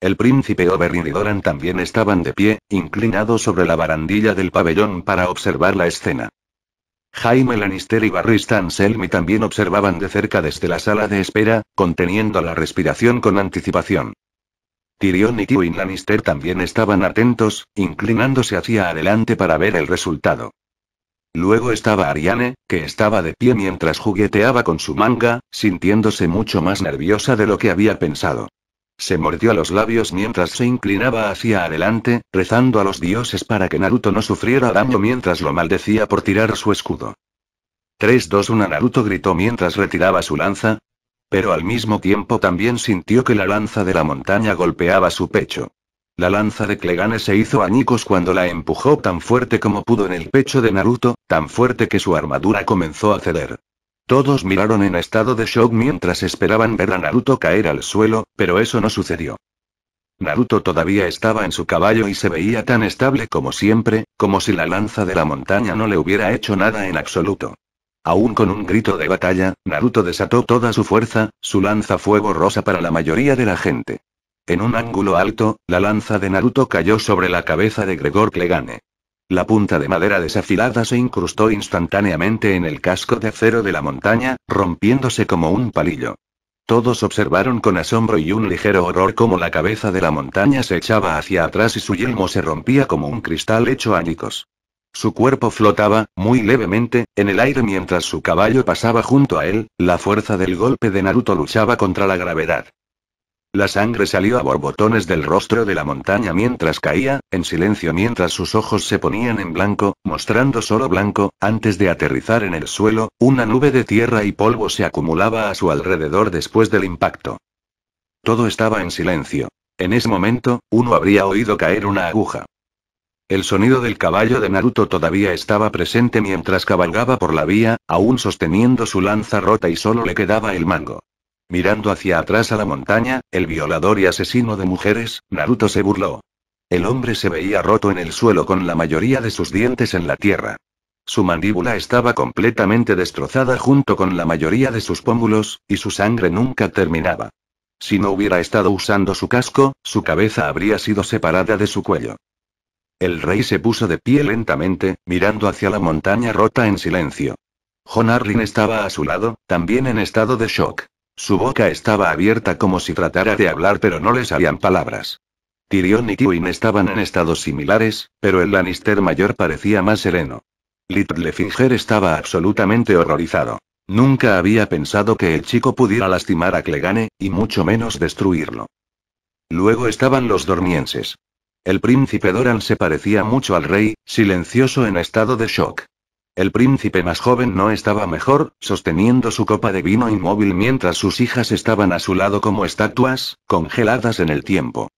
El príncipe Oberyn y Doran también estaban de pie, inclinados sobre la barandilla del pabellón para observar la escena. Jaime Lannister y Barry Selmy también observaban de cerca desde la sala de espera, conteniendo la respiración con anticipación. Tyrion y Tywin Lannister también estaban atentos, inclinándose hacia adelante para ver el resultado. Luego estaba Ariane, que estaba de pie mientras jugueteaba con su manga, sintiéndose mucho más nerviosa de lo que había pensado. Se mordió los labios mientras se inclinaba hacia adelante, rezando a los dioses para que Naruto no sufriera daño mientras lo maldecía por tirar su escudo. 3-2-1 Naruto gritó mientras retiraba su lanza. Pero al mismo tiempo también sintió que la lanza de la montaña golpeaba su pecho. La lanza de Clegane se hizo añicos cuando la empujó tan fuerte como pudo en el pecho de Naruto, tan fuerte que su armadura comenzó a ceder. Todos miraron en estado de shock mientras esperaban ver a Naruto caer al suelo, pero eso no sucedió. Naruto todavía estaba en su caballo y se veía tan estable como siempre, como si la lanza de la montaña no le hubiera hecho nada en absoluto. Aún con un grito de batalla, Naruto desató toda su fuerza, su lanza fue borrosa para la mayoría de la gente. En un ángulo alto, la lanza de Naruto cayó sobre la cabeza de Gregor Clegane. La punta de madera desafilada se incrustó instantáneamente en el casco de acero de la montaña, rompiéndose como un palillo. Todos observaron con asombro y un ligero horror cómo la cabeza de la montaña se echaba hacia atrás y su yelmo se rompía como un cristal hecho ánicos. Su cuerpo flotaba, muy levemente, en el aire mientras su caballo pasaba junto a él, la fuerza del golpe de Naruto luchaba contra la gravedad. La sangre salió a borbotones del rostro de la montaña mientras caía, en silencio mientras sus ojos se ponían en blanco, mostrando solo blanco, antes de aterrizar en el suelo, una nube de tierra y polvo se acumulaba a su alrededor después del impacto. Todo estaba en silencio. En ese momento, uno habría oído caer una aguja. El sonido del caballo de Naruto todavía estaba presente mientras cabalgaba por la vía, aún sosteniendo su lanza rota y solo le quedaba el mango. Mirando hacia atrás a la montaña, el violador y asesino de mujeres, Naruto se burló. El hombre se veía roto en el suelo con la mayoría de sus dientes en la tierra. Su mandíbula estaba completamente destrozada junto con la mayoría de sus pómulos, y su sangre nunca terminaba. Si no hubiera estado usando su casco, su cabeza habría sido separada de su cuello. El rey se puso de pie lentamente, mirando hacia la montaña rota en silencio. Jon estaba a su lado, también en estado de shock. Su boca estaba abierta como si tratara de hablar pero no le salían palabras. Tyrion y Tywin estaban en estados similares, pero el Lannister mayor parecía más sereno. Littlefinger estaba absolutamente horrorizado. Nunca había pensado que el chico pudiera lastimar a Clegane, y mucho menos destruirlo. Luego estaban los dormienses. El príncipe Doran se parecía mucho al rey, silencioso en estado de shock. El príncipe más joven no estaba mejor, sosteniendo su copa de vino inmóvil mientras sus hijas estaban a su lado como estatuas, congeladas en el tiempo.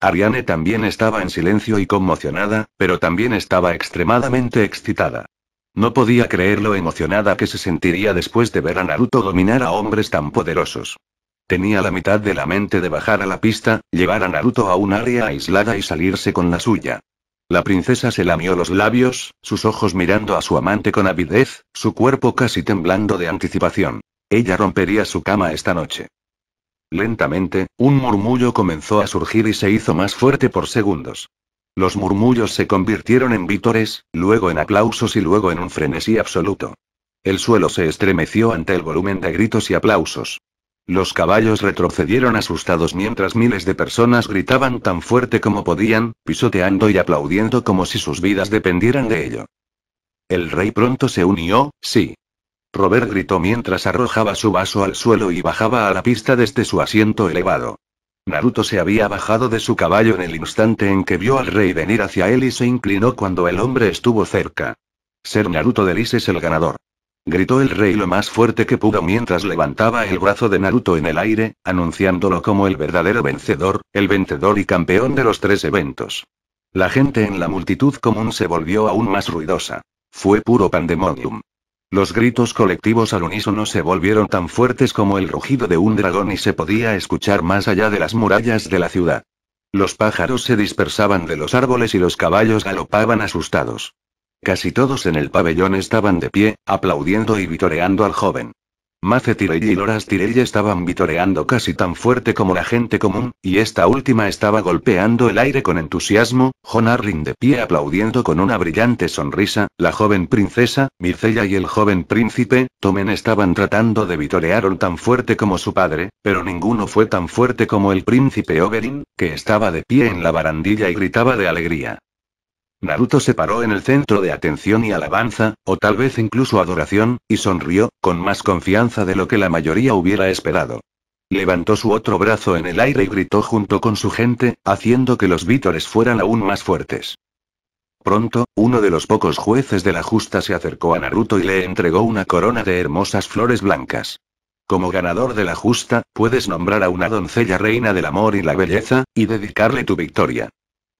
Ariane también estaba en silencio y conmocionada, pero también estaba extremadamente excitada. No podía creer lo emocionada que se sentiría después de ver a Naruto dominar a hombres tan poderosos. Tenía la mitad de la mente de bajar a la pista, llevar a Naruto a un área aislada y salirse con la suya. La princesa se lamió los labios, sus ojos mirando a su amante con avidez, su cuerpo casi temblando de anticipación. Ella rompería su cama esta noche. Lentamente, un murmullo comenzó a surgir y se hizo más fuerte por segundos. Los murmullos se convirtieron en vítores, luego en aplausos y luego en un frenesí absoluto. El suelo se estremeció ante el volumen de gritos y aplausos. Los caballos retrocedieron asustados mientras miles de personas gritaban tan fuerte como podían, pisoteando y aplaudiendo como si sus vidas dependieran de ello. El rey pronto se unió, sí. Robert gritó mientras arrojaba su vaso al suelo y bajaba a la pista desde su asiento elevado. Naruto se había bajado de su caballo en el instante en que vio al rey venir hacia él y se inclinó cuando el hombre estuvo cerca. Ser Naruto de elise es el ganador gritó el rey lo más fuerte que pudo mientras levantaba el brazo de Naruto en el aire, anunciándolo como el verdadero vencedor, el vencedor y campeón de los tres eventos. La gente en la multitud común se volvió aún más ruidosa. Fue puro pandemonium. Los gritos colectivos al unísono se volvieron tan fuertes como el rugido de un dragón y se podía escuchar más allá de las murallas de la ciudad. Los pájaros se dispersaban de los árboles y los caballos galopaban asustados. Casi todos en el pabellón estaban de pie, aplaudiendo y vitoreando al joven. Mace Tirelli y Loras Tirelli estaban vitoreando casi tan fuerte como la gente común, y esta última estaba golpeando el aire con entusiasmo, John Arryn de pie aplaudiendo con una brillante sonrisa, la joven princesa, Mircella y el joven príncipe, Tomen estaban tratando de vitorear tan fuerte como su padre, pero ninguno fue tan fuerte como el príncipe Oberyn, que estaba de pie en la barandilla y gritaba de alegría. Naruto se paró en el centro de atención y alabanza, o tal vez incluso adoración, y sonrió, con más confianza de lo que la mayoría hubiera esperado. Levantó su otro brazo en el aire y gritó junto con su gente, haciendo que los vítores fueran aún más fuertes. Pronto, uno de los pocos jueces de la justa se acercó a Naruto y le entregó una corona de hermosas flores blancas. Como ganador de la justa, puedes nombrar a una doncella reina del amor y la belleza, y dedicarle tu victoria.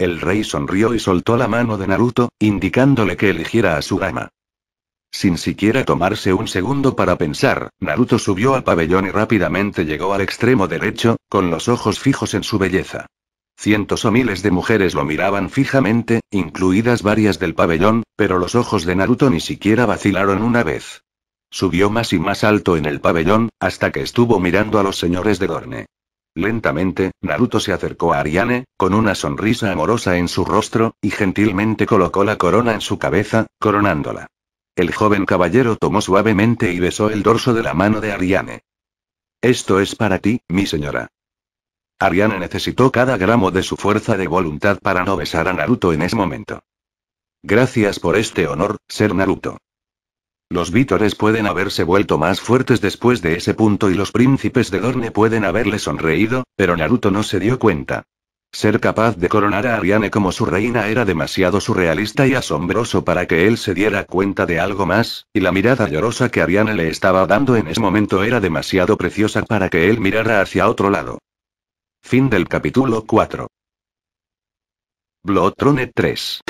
El rey sonrió y soltó la mano de Naruto, indicándole que eligiera a su dama. Sin siquiera tomarse un segundo para pensar, Naruto subió al pabellón y rápidamente llegó al extremo derecho, con los ojos fijos en su belleza. Cientos o miles de mujeres lo miraban fijamente, incluidas varias del pabellón, pero los ojos de Naruto ni siquiera vacilaron una vez. Subió más y más alto en el pabellón, hasta que estuvo mirando a los señores de Dorne. Lentamente, Naruto se acercó a Ariane, con una sonrisa amorosa en su rostro, y gentilmente colocó la corona en su cabeza, coronándola. El joven caballero tomó suavemente y besó el dorso de la mano de Ariane. Esto es para ti, mi señora. Ariane necesitó cada gramo de su fuerza de voluntad para no besar a Naruto en ese momento. Gracias por este honor, ser Naruto. Los vítores pueden haberse vuelto más fuertes después de ese punto y los príncipes de Dorne pueden haberle sonreído, pero Naruto no se dio cuenta. Ser capaz de coronar a Ariane como su reina era demasiado surrealista y asombroso para que él se diera cuenta de algo más, y la mirada llorosa que Ariane le estaba dando en ese momento era demasiado preciosa para que él mirara hacia otro lado. Fin del capítulo 4. Bloodtrone 3